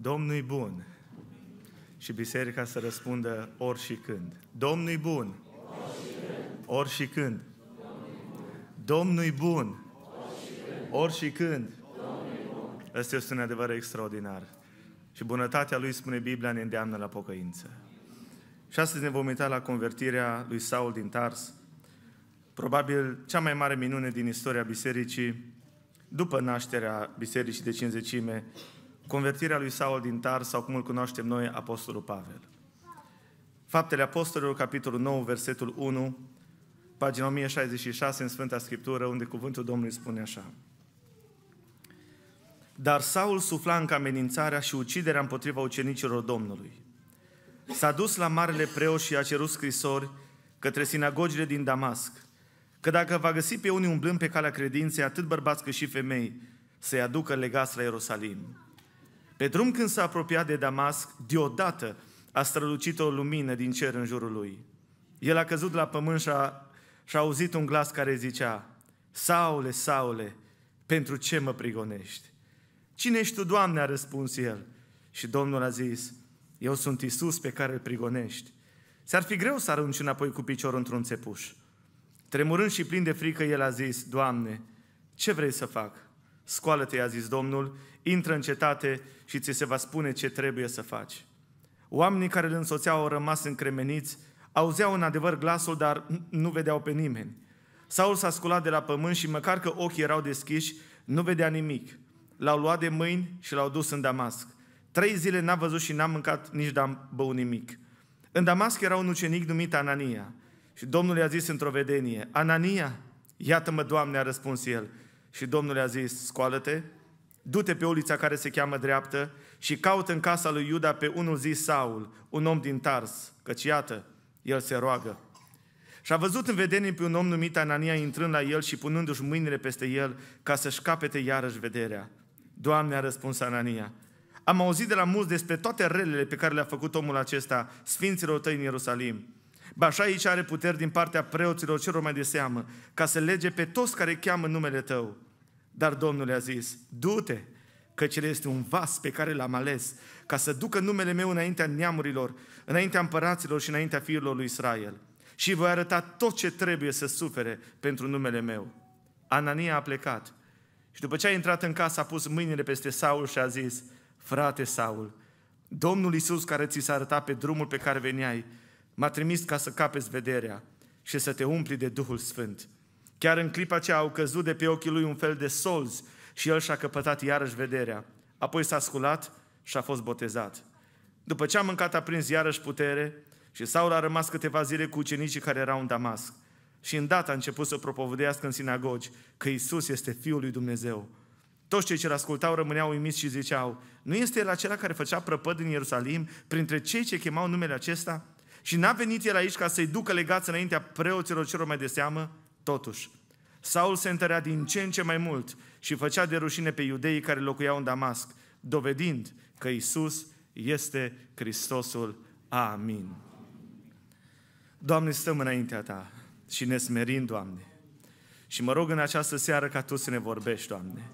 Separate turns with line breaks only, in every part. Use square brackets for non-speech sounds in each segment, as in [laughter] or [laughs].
Domnul e bun. Și biserica să răspundă ori și când. Domnul e bun. Ori și când. Domnul e bun. Ori și când. Asta este un adevăr extraordinar. Și bunătatea lui, spune Biblia, ne îndeamnă la pocăință. Și astăzi ne vom uita la convertirea lui Saul din Tars, probabil cea mai mare minune din istoria bisericii, după nașterea bisericii de cinzecime, convertirea lui Saul din Tar sau cum îl cunoaștem noi, Apostolul Pavel. Faptele Apostolilor, capitolul 9, versetul 1, pagina 1066 în Sfânta Scriptură, unde cuvântul Domnului spune așa. Dar Saul sufla încă amenințarea și uciderea împotriva ucenicilor Domnului. S-a dus la marele preot și a cerut scrisori către sinagogile din Damasc, că dacă va găsi pe unii umblând pe calea credinței, atât bărbați cât și femei, să-i aducă legați la Ierusalim. Pe drum când s-a apropiat de Damasc, deodată a strălucit o lumină din cer în jurul lui. El a căzut la pământ și a, și a auzit un glas care zicea, Saule, Saule, pentru ce mă prigonești? Cine ești tu, Doamne? a răspuns el. Și Domnul a zis, eu sunt Isus pe care îl prigonești. S-ar fi greu să arunci înapoi cu piciorul într-un țepuș. Tremurând și plin de frică, el a zis, Doamne, ce vrei să fac? Scoală-te, a zis Domnul, intră în cetate și ți se va spune ce trebuie să faci. Oamenii care îl însoțeau au rămas încremeniți, auzeau în adevăr glasul, dar nu vedeau pe nimeni. Saul s-a sculat de la pământ și măcar că ochii erau deschiși, nu vedea nimic. L-au luat de mâini și l-au dus în Damasc. Trei zile n-a văzut și n-a mâncat, nici n-a băut nimic. În Damasc era un ucenic numit Anania. Și Domnul i-a zis într-o vedenie, Anania, iată-mă, Doamne, a răspuns el. Și Domnul i-a zis, scoală-te, du-te pe ulița care se cheamă dreaptă și caută în casa lui Iuda pe unul zis Saul, un om din Tars, căci iată, el se roagă. Și a văzut în vedenie pe un om numit Anania intrând la el și punându-și mâinile peste el ca să-și capete iarăși vederea. Doamne, a răspuns Anania, am auzit de la mulți despre toate relele pe care le-a făcut omul acesta, sfinților tăi în Ierusalim. Bașa aici are puteri din partea preoților celor mai de seamă, ca să lege pe toți care cheamă numele tău. Dar Domnul i a zis, du-te, căci el este un vas pe care l-am ales, ca să ducă numele meu înaintea neamurilor, înaintea împăraților și înaintea fiilor lui Israel. Și voi arăta tot ce trebuie să sufere pentru numele meu. Anania a plecat și după ce a intrat în casă a pus mâinile peste Saul și a zis, frate Saul, Domnul Iisus care ți s-a arătat pe drumul pe care veneai, m-a trimis ca să capeți vederea și să te umpli de Duhul Sfânt. Chiar în clipa aceea au căzut de pe ochii lui un fel de solzi și el și-a căpătat iarăși vederea. Apoi s-a sculat și a fost botezat. După ce a mâncat, a prins iarăși putere și Saul a rămas câteva zile cu ucenicii care erau în Damasc. Și îndată a început să propovădească în sinagogi că Isus este Fiul lui Dumnezeu. Toți cei ce-l ascultau rămâneau uimiți și ziceau, nu este el acela care făcea prăpăd în Ierusalim printre cei ce chemau numele acesta? Și n-a venit el aici ca să-i ducă legați înaintea preoților celor mai de seamă? Totuși, Saul se întărea din ce în ce mai mult și făcea de rușine pe iudeii care locuiau în Damasc, dovedind că Isus este Hristosul. Amin. Doamne, stăm înaintea Ta și ne smerim, Doamne. Și mă rog în această seară ca Tu să ne vorbești, Doamne.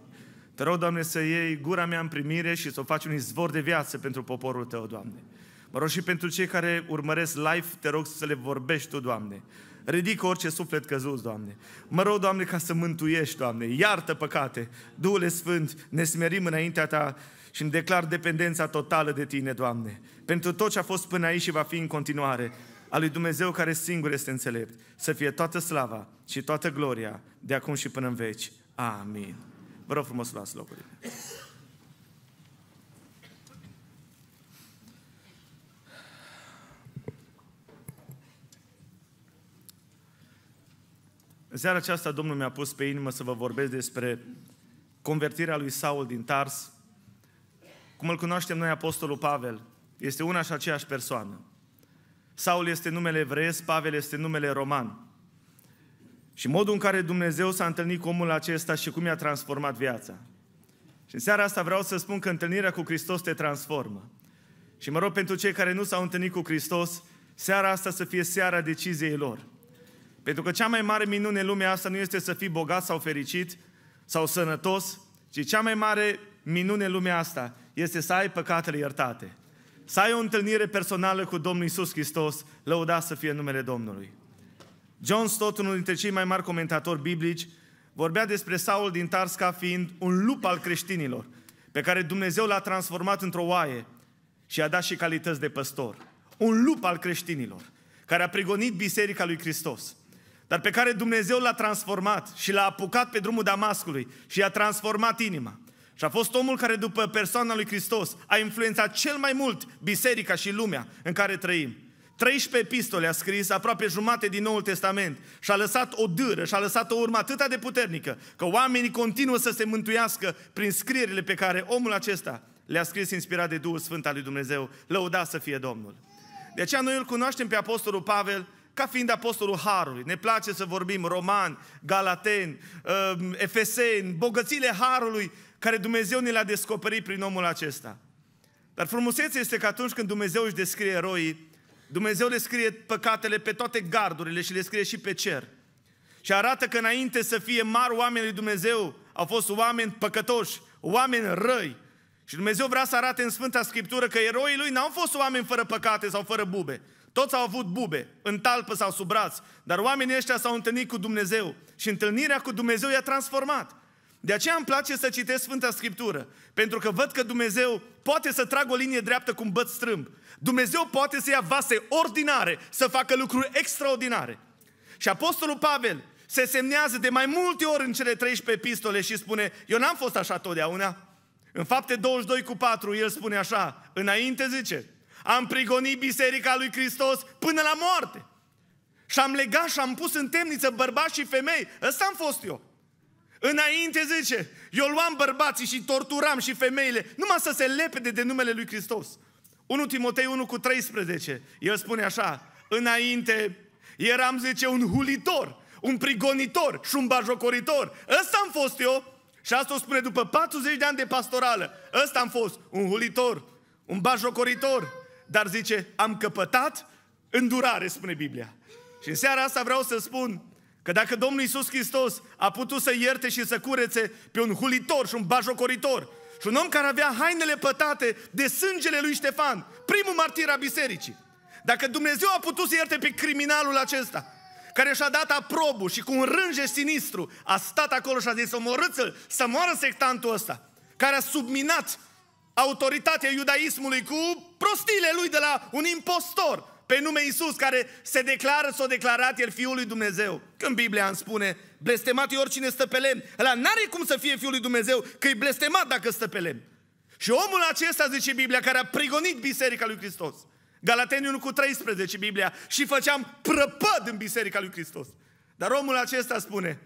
Te rog, Doamne, să iei gura mea în primire și să o faci un izvor de viață pentru poporul Tău, Doamne. Mă rog și pentru cei care urmăresc live, te rog să le vorbești Tu, Doamne. Ridică orice suflet căzut, Doamne. Mă rog, Doamne, ca să mântuiești, Doamne. Iartă păcate. Duhule Sfânt, ne smerim înaintea Ta și îmi declar dependența totală de Tine, Doamne. Pentru tot ce a fost până aici și va fi în continuare. A lui Dumnezeu care singur este înțelept. Să fie toată slava și toată gloria de acum și până în veci. Amin. Vă rog frumos, luați locurile. În seara aceasta Domnul mi-a pus pe inimă să vă vorbesc despre convertirea lui Saul din Tars. Cum îl cunoaștem noi, Apostolul Pavel, este una și aceeași persoană. Saul este numele evreiesc, Pavel este numele roman. Și modul în care Dumnezeu s-a întâlnit cu omul acesta și cum i-a transformat viața. Și în seara asta vreau să spun că întâlnirea cu Hristos te transformă. Și mă rog pentru cei care nu s-au întâlnit cu Hristos, seara asta să fie seara deciziei lor. Pentru că cea mai mare minune în lumea asta nu este să fii bogat sau fericit sau sănătos, ci cea mai mare minune în lumea asta este să ai păcatele iertate. Să ai o întâlnire personală cu Domnul Isus Hristos, lăudat să fie numele Domnului. John Stott, unul dintre cei mai mari comentatori biblici, vorbea despre Saul din ca fiind un lup al creștinilor, pe care Dumnezeu l-a transformat într-o oaie și a dat și calități de păstor. Un lup al creștinilor, care a prigonit biserica lui Hristos dar pe care Dumnezeu l-a transformat și l-a apucat pe drumul Damascului și i-a transformat inima. Și a fost omul care, după persoana lui Hristos, a influențat cel mai mult biserica și lumea în care trăim. 13 epistole a scris, aproape jumate din Noul Testament, și a lăsat o dâră, și a lăsat o urmă atât de puternică, că oamenii continuă să se mântuiască prin scrierile pe care omul acesta le-a scris inspirat de Duhul Sfânt al lui Dumnezeu. Lăuda să fie Domnul! De aceea noi îl cunoaștem pe Apostolul Pavel ca fiind apostolul Harului. Ne place să vorbim romani, galateni, um, efeseni, bogățile Harului care Dumnezeu ne le-a descoperit prin omul acesta. Dar frumusețea este că atunci când Dumnezeu își descrie eroii, Dumnezeu le scrie păcatele pe toate gardurile și le scrie și pe cer. Și arată că înainte să fie mari oameni lui Dumnezeu, au fost oameni păcătoși, oameni răi. Și Dumnezeu vrea să arate în Sfânta Scriptură că eroii lui n-au fost oameni fără păcate sau fără bube, toți au avut bube, în talpă sau sub braț, dar oamenii ăștia s-au întâlnit cu Dumnezeu și întâlnirea cu Dumnezeu i-a transformat. De aceea îmi place să citesc Sfânta Scriptură, pentru că văd că Dumnezeu poate să tragă o linie dreaptă cu un băț strâmb. Dumnezeu poate să ia vase ordinare, să facă lucruri extraordinare. Și Apostolul Pavel se semnează de mai multe ori în cele 13 epistole și spune, eu n-am fost așa totdeauna. În fapte 22 cu 4, el spune așa, înainte zice, am prigonit biserica lui Hristos până la moarte. Și am legat și am pus în temniță bărbați și femei. Ăsta am fost eu. Înainte zice, eu luam bărbații și torturam și femeile, numai să se lepede de numele lui Hristos. 1 Timotei 1 cu 13, el spune așa, înainte eram, zice, un hulitor, un prigonitor și un bajocoritor. Ăsta am fost eu și asta o spune după 40 de ani de pastorală. Ăsta am fost, un hulitor, un bajocoritor, dar zice, am căpătat îndurare, spune Biblia. Și în seara asta vreau să spun că dacă Domnul Iisus Hristos a putut să ierte și să curețe pe un hulitor și un bajocoritor și un om care avea hainele pătate de sângele lui Ștefan, primul martir a bisericii, dacă Dumnezeu a putut să ierte pe criminalul acesta, care și-a dat aprobul și cu un rânge sinistru a stat acolo și a zis, omorâți-l, să moară sectantul ăsta, care a subminat autoritatea iudaismului cu Prostile lui de la un impostor pe nume Isus, care se declară, s-a declarat el Fiul lui Dumnezeu. Când Biblia îmi spune, blestemat e oricine stă pe lemn, ăla n-are cum să fie Fiul lui Dumnezeu, că e blestemat dacă stă pe lemn. Și omul acesta, zice Biblia, care a prigonit biserica lui Hristos. Galateni 1 cu 13, Biblia, și făceam prăpăd în biserica lui Hristos. Dar omul acesta spune,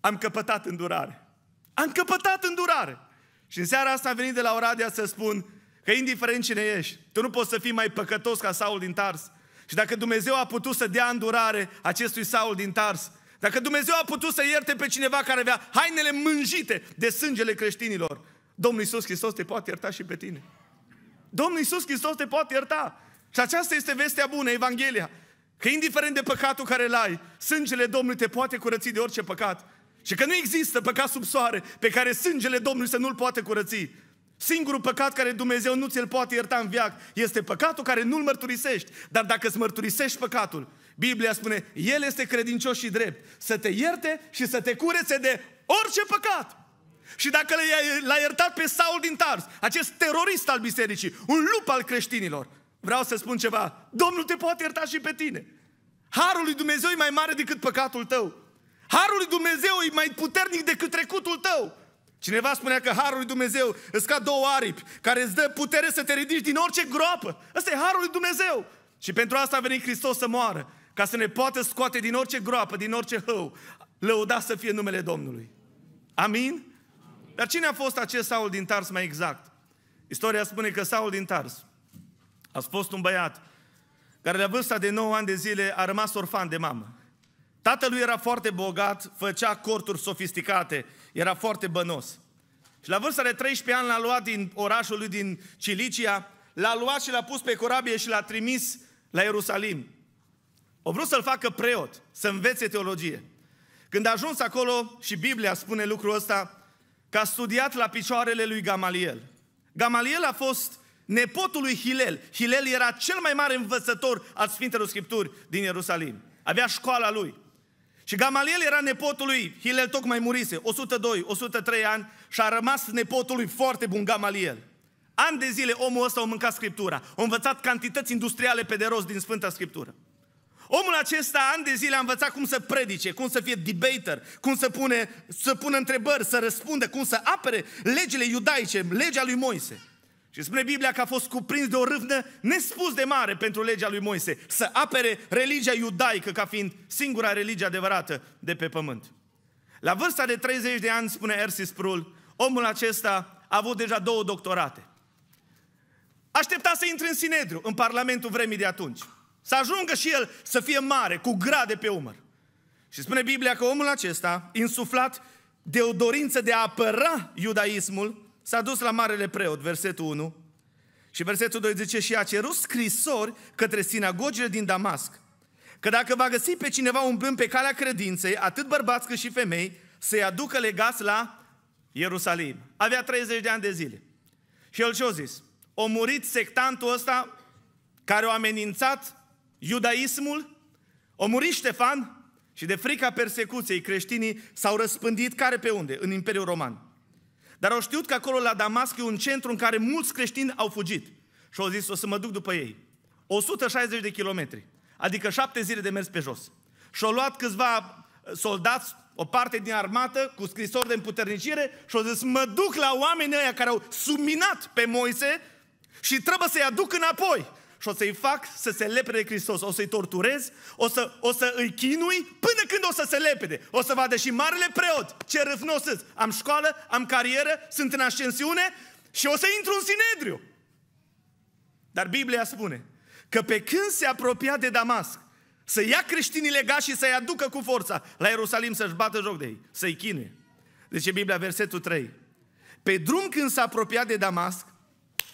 am căpătat îndurare. Am căpătat îndurare. Și în seara asta am venit de la Oradea să spun, Că indiferent cine ești, tu nu poți să fii mai păcătos ca Saul din Tars. Și dacă Dumnezeu a putut să dea îndurare acestui Saul din Tars, dacă Dumnezeu a putut să ierte pe cineva care avea hainele mânjite de sângele creștinilor, Domnul Iisus Hristos te poate ierta și pe tine. Domnul Iisus Hristos te poate ierta. Și aceasta este vestea bună, Evanghelia. Că indiferent de păcatul care îl ai, sângele Domnului te poate curăți de orice păcat. Și că nu există păcat sub soare pe care sângele Domnului să nu-l poate curăți. Singurul păcat care Dumnezeu nu ți-l poate ierta în viață, este păcatul care nu-l mărturisești. Dar dacă îți mărturisești păcatul, Biblia spune, El este credincios și drept să te ierte și să te curețe de orice păcat. Și dacă l-a iertat pe Saul din Tars, acest terorist al bisericii, un lup al creștinilor, vreau să spun ceva, Domnul te poate ierta și pe tine. Harul lui Dumnezeu e mai mare decât păcatul tău. Harul lui Dumnezeu e mai puternic decât trecutul tău. Cineva spunea că harul lui Dumnezeu îți ca două aripi care îți dă putere să te ridici din orice groapă. Ăsta e harul lui Dumnezeu. Și pentru asta a venit Hristos să moară, ca să ne poată scoate din orice groapă, din orice hău. Lăuda să fie numele Domnului. Amin? Dar cine a fost acest Saul din Tars mai exact? Istoria spune că Saul din Tars a fost un băiat care la vârsta de 9 ani de zile a rămas orfan de mamă. Tatălui era foarte bogat, făcea corturi sofisticate, era foarte bănos. Și la vârsta de 13 ani l-a luat din orașul lui din Cilicia, l-a luat și l-a pus pe corabie și l-a trimis la Ierusalim. O vrut să-l facă preot, să învețe teologie. Când a ajuns acolo, și Biblia spune lucrul ăsta, că a studiat la picioarele lui Gamaliel. Gamaliel a fost nepotul lui Hilel. Hilel era cel mai mare învățător al Sfintelor Scripturi din Ierusalim. Avea școala lui. Și Gamaliel era nepotul lui, Hilel tocmai murise, 102, 103 ani și a rămas nepotul lui foarte bun Gamaliel. An de zile omul ăsta a mâncat Scriptura, a învățat cantități industriale pe de rost din Sfânta Scriptură. Omul acesta an de zile a învățat cum să predice, cum să fie debater, cum să, pune, să pună întrebări, să răspundă, cum să apere legile iudaice, legea lui Moise. Și spune Biblia că a fost cuprins de o râvnă nespus de mare pentru legea lui Moise, să apere religia iudaică ca fiind singura religie adevărată de pe pământ. La vârsta de 30 de ani, spune Ersis Prul, omul acesta a avut deja două doctorate. Aștepta să intre în Sinedru, în Parlamentul vremii de atunci. Să ajungă și el să fie mare, cu grade pe umăr. Și spune Biblia că omul acesta, insuflat de o dorință de a apăra iudaismul, S-a dus la marele preot, versetul 1, și versetul 2 zice, și a cerut scrisori către sinagogile din Damasc, că dacă va găsi pe cineva umblând pe calea credinței, atât bărbați cât și femei, să-i aducă legați la Ierusalim. Avea 30 de ani de zile. Și el ce-a zis? O murit sectantul ăsta care a amenințat iudaismul, o murit Ștefan și de frica persecuției creștinii s-au răspândit care pe unde? În Imperiul Roman. Dar au știut că acolo la Damasc e un centru în care mulți creștini au fugit. Și au zis, o să mă duc după ei. 160 de kilometri, adică șapte zile de mers pe jos. Și au luat câțiva uh, soldați, o parte din armată, cu scrisori de împuternicire și au zis, mă duc la oamenii ăia care au subminat pe Moise și trebuie să-i aduc înapoi și o să-i fac să se lepede de Hristos, o să-i torturez, o să, o să îi chinui până când o să se lepede. O să vadă și marele preot, ce râvnos sunt. Am școală, am carieră, sunt în ascensiune și o să intru în Sinedriu. Dar Biblia spune că pe când se apropia de Damasc, să ia creștinii legați și să-i aducă cu forța la Ierusalim să-și bată joc de ei, să-i chinuie. Deci Biblia, versetul 3. Pe drum când s-a apropiat de Damasc,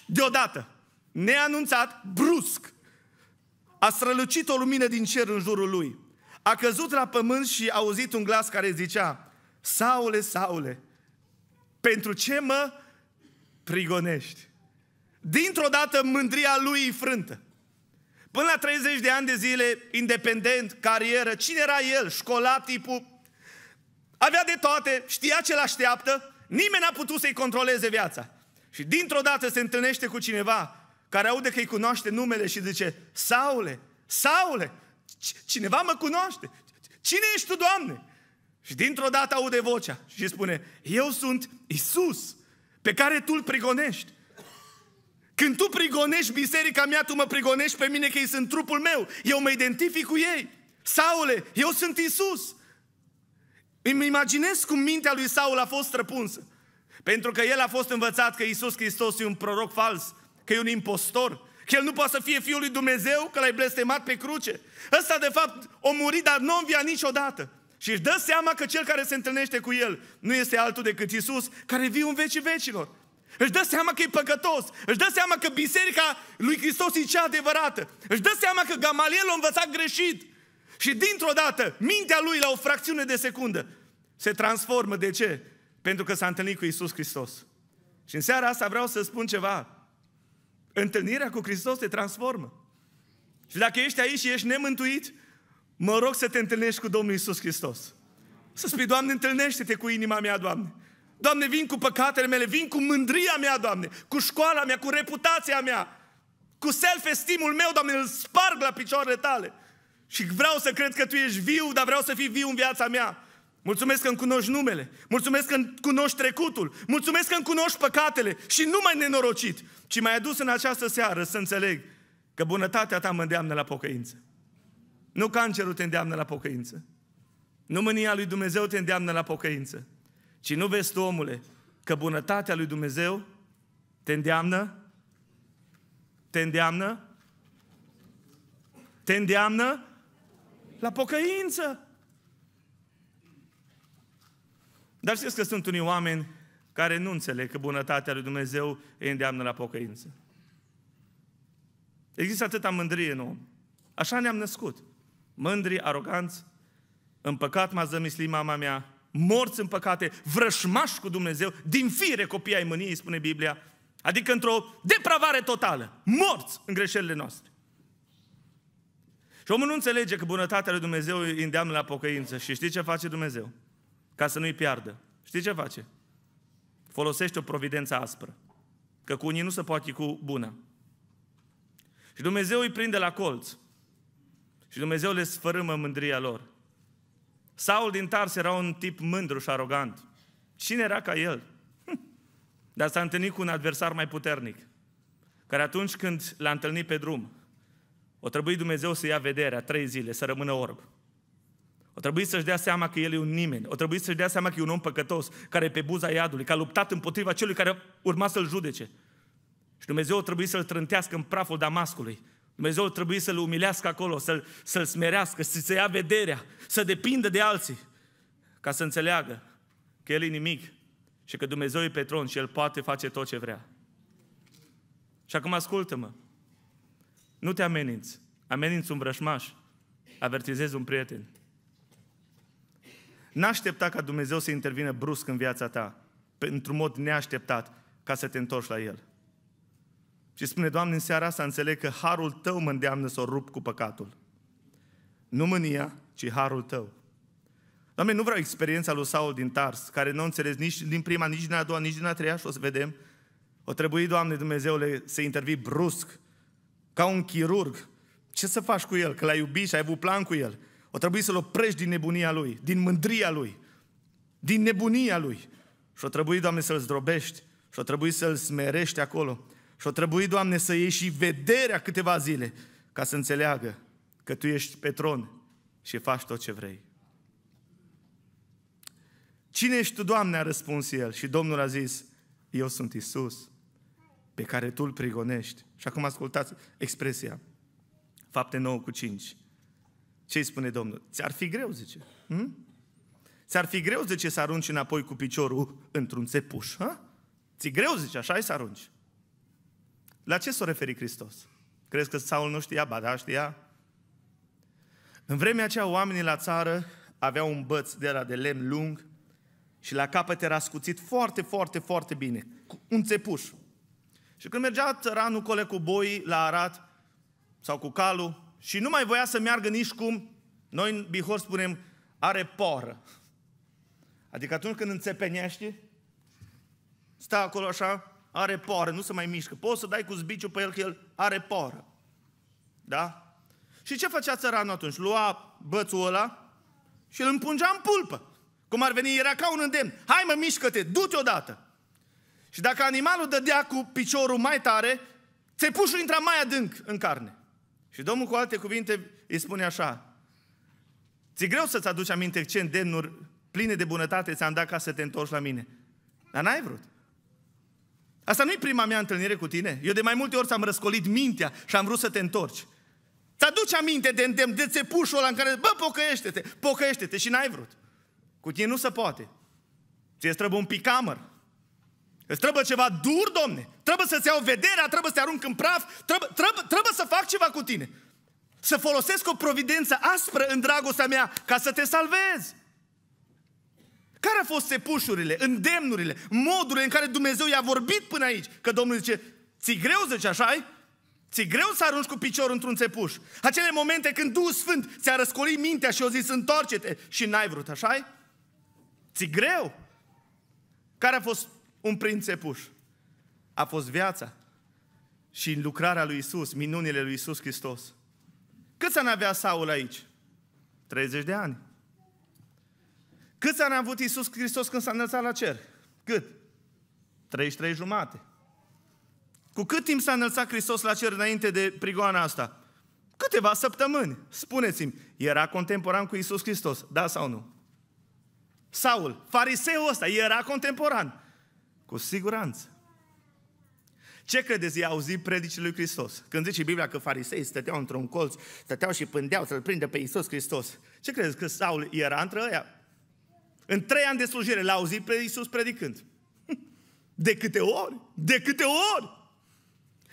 deodată, neanunțat, brusc, a strălucit o lumină din cer în jurul lui. A căzut la pământ și a auzit un glas care zicea, Saule, Saule, pentru ce mă prigonești? Dintr-o dată mândria lui îi frântă. Până la 30 de ani de zile, independent, carieră, cine era el? Școlat tipul? Avea de toate, știa ce l-așteaptă, nimeni n-a putut să-i controleze viața. Și dintr-o dată se întâlnește cu cineva care aude că îi cunoaște numele și zice, Saule, Saule, cineva mă cunoaște. Cine ești tu, Doamne? Și dintr-o dată aude vocea și spune, eu sunt Isus, pe care tu îl prigonești. Când tu prigonești biserica mea, tu mă prigonești pe mine că ei sunt trupul meu. Eu mă identific cu ei. Saule, eu sunt Isus. Îmi imaginez cum mintea lui Saul a fost răpunsă. Pentru că el a fost învățat că Isus Hristos e un proroc fals că e un impostor, că el nu poate să fie Fiul lui Dumnezeu, că l-ai blestemat pe cruce. Ăsta, de fapt, o muri, dar nu învia niciodată. Și își dă seama că cel care se întâlnește cu el nu este altul decât Isus, care vii în vecii vecilor. Își dă seama că e păcătos, își dă seama că biserica lui Hristos e cea adevărată, își dă seama că Gamaliel l a învățat greșit. Și dintr-o dată, mintea lui la o fracțiune de secundă se transformă. De ce? Pentru că s-a întâlnit cu Isus Hristos. Și în seara asta vreau să spun ceva. Întâlnirea cu Hristos te transformă. Și dacă ești aici și ești nemântuit, mă rog să te întâlnești cu Domnul Isus Hristos. Să spui, Doamne, întâlnește-te cu inima mea, Doamne. Doamne, vin cu păcatele mele, vin cu mândria mea, Doamne, cu școala mea, cu reputația mea, cu self-estimul meu, Doamne, îl sparg la picioarele tale. Și vreau să cred că Tu ești viu, dar vreau să fii viu în viața mea. Mulțumesc că îmi cunoști numele. Mulțumesc că îmi cunoști trecutul. Mulțumesc că îmi cunoști păcatele. Și nu mai nenorocit, ci mai adus în această seară să înțeleg că bunătatea ta mă îndeamnă la pocăință. Nu cancerul te îndeamnă la pocăință. Nu mânia lui Dumnezeu te îndeamnă la pocăință. Ci nu vezi tu, omule, că bunătatea lui Dumnezeu te îndeamnă? Te îndeamnă? Te îndeamnă? La pocăință. Dar știți că sunt unii oameni care nu înțeleg că bunătatea lui Dumnezeu îi îndeamnă la pocăință. Există atâta mândrie în om. Așa ne-am născut. Mândri, aroganți, în păcat m-a zămislit mama mea, morți în păcate, vrășmași cu Dumnezeu, din fire copii ai mâniei, spune Biblia, adică într-o depravare totală, morți în greșelile noastre. Și omul nu înțelege că bunătatea lui Dumnezeu îi îndeamnă la pocăință și știi ce face Dumnezeu? ca să nu-i piardă. Știi ce face? Folosește o providență aspră. Că cu unii nu se poate cu bună. Și Dumnezeu îi prinde la colț. Și Dumnezeu le sfărâmă mândria lor. Saul din Tars era un tip mândru și arogant. Cine era ca el? Hm. Dar s-a întâlnit cu un adversar mai puternic, care atunci când l-a întâlnit pe drum, o trebuie Dumnezeu să ia vederea trei zile, să rămână orb. O trebuie să-și dea seama că el e un nimeni. O trebuie să-și dea seama că e un om păcătos, care e pe buza iadului, că a luptat împotriva celui care urma să-l judece. Și Dumnezeu o trebuie să-l trântească în praful Damascului. Dumnezeu o trebuie să-l umilească acolo, să-l, să smerească, să ia vederea, să depindă de alții, ca să înțeleagă că el e nimic și că Dumnezeu e pe tron și el poate face tot ce vrea. Și acum ascultă-mă. Nu te ameninți. Ameninți un vrășmaș. Avertizezi un prieten. N-aștepta ca Dumnezeu să intervine brusc în viața ta, într-un mod neașteptat, ca să te întorci la El. Și spune, Doamne, în seara asta înțeleg că harul tău mă îndeamnă să o rup cu păcatul. Nu mânia, ci harul tău. Doamne, nu vreau experiența lui Saul din Tars, care nu înțeles nici din prima, nici din a doua, nici din a treia și o să vedem. O trebuie, Doamne Dumnezeule, să intervii brusc, ca un chirurg. Ce să faci cu el? Că l-ai iubit și ai avut plan cu el. O trebuie să-l oprești din nebunia lui, din mândria lui, din nebunia lui. Și o trebuie, Doamne, să-l zdrobești și o trebuie să-l smerești acolo. Și o trebuie, Doamne, să iei și vederea câteva zile ca să înțeleagă că Tu ești pe tron și faci tot ce vrei. Cine ești Tu, Doamne? a răspuns el și Domnul a zis, eu sunt Isus pe care Tu îl prigonești. Și acum ascultați expresia, fapte 9 cu 5. Ce îi spune Domnul? Ți-ar fi greu, zice. Hm? Ți-ar fi greu, zice, să arunci înapoi cu piciorul într-un țepuș. Ha? Ți greu, zice, așa e să arunci. La ce s-a referit Hristos? Crezi că Saul nu știa? Ba da, știa. În vremea aceea, oamenii la țară aveau un băț de la de lemn lung și la capăt era scuțit foarte, foarte, foarte bine. Cu un țepuș. Și când mergea țăranul cole cu boi la arat sau cu calul, și nu mai voia să meargă nici cum, noi în Bihor spunem, are poră. Adică atunci când înțepenește, stă acolo așa, are poră, nu se mai mișcă. Poți să dai cu zbiciu pe el că el are poră. Da? Și ce făcea țăranul atunci? Lua bățul ăla și îl împungea în pulpă. Cum ar veni, era ca un îndemn. Hai mă, mișcă-te, du-te odată. Și dacă animalul dădea cu piciorul mai tare, țepușul intra mai adânc în carne. Și Domnul cu alte cuvinte îi spune așa, ți-e greu să-ți aduci aminte ce îndemnuri pline de bunătate ți-am dat ca să te întorci la mine. Dar n-ai vrut. Asta nu e prima mea întâlnire cu tine. Eu de mai multe ori ți-am răscolit mintea și am vrut să te întorci. Ți-aduci aminte de îndemn, de țepușul ăla în care, bă, pocăiește-te, pocăiește-te și n-ai vrut. Cu tine nu se poate. Ți-e străbun picamăr. Îți trebuie ceva dur, domne. Trebuie să-ți iau vederea, trebuie să te arunc în praf, trebuie, trebuie, trebuie să fac ceva cu tine. Să folosesc o providență aspră în dragostea mea ca să te salvez. Care au fost sepușurile, îndemnurile, modurile în care Dumnezeu i-a vorbit până aici? Că Domnul zice, ți greu, zice, așa Ți greu să arunci cu piciorul într-un țepuș. Acele momente când Duhul Sfânt ți-a răscolit mintea și o zis, întoarce-te și n-ai vrut, așa Ți greu? Care a fost un prințepuș. A fost viața și lucrarea lui Isus, minunile lui Isus Hristos. Câți ani avea Saul aici? 30 de ani. Câți ani a avut Isus Hristos când s-a înălțat la cer? Cât? 33 jumate. Cu cât timp s-a înălțat Hristos la cer înainte de prigoana asta? Câteva săptămâni. Spuneți-mi, era contemporan cu Isus Hristos, da sau nu? Saul, fariseul ăsta, era contemporan. Cu siguranță. Ce credeți, i-a auzit predicile lui Hristos? Când zice Biblia că farisei stăteau într-un colț, stăteau și pândeau să-L prindă pe Iisus Hristos. Ce credeți, că Saul era între ăia? În trei ani de slujire l-a auzit pe Iisus predicând. [laughs] De câte ori? De câte ori?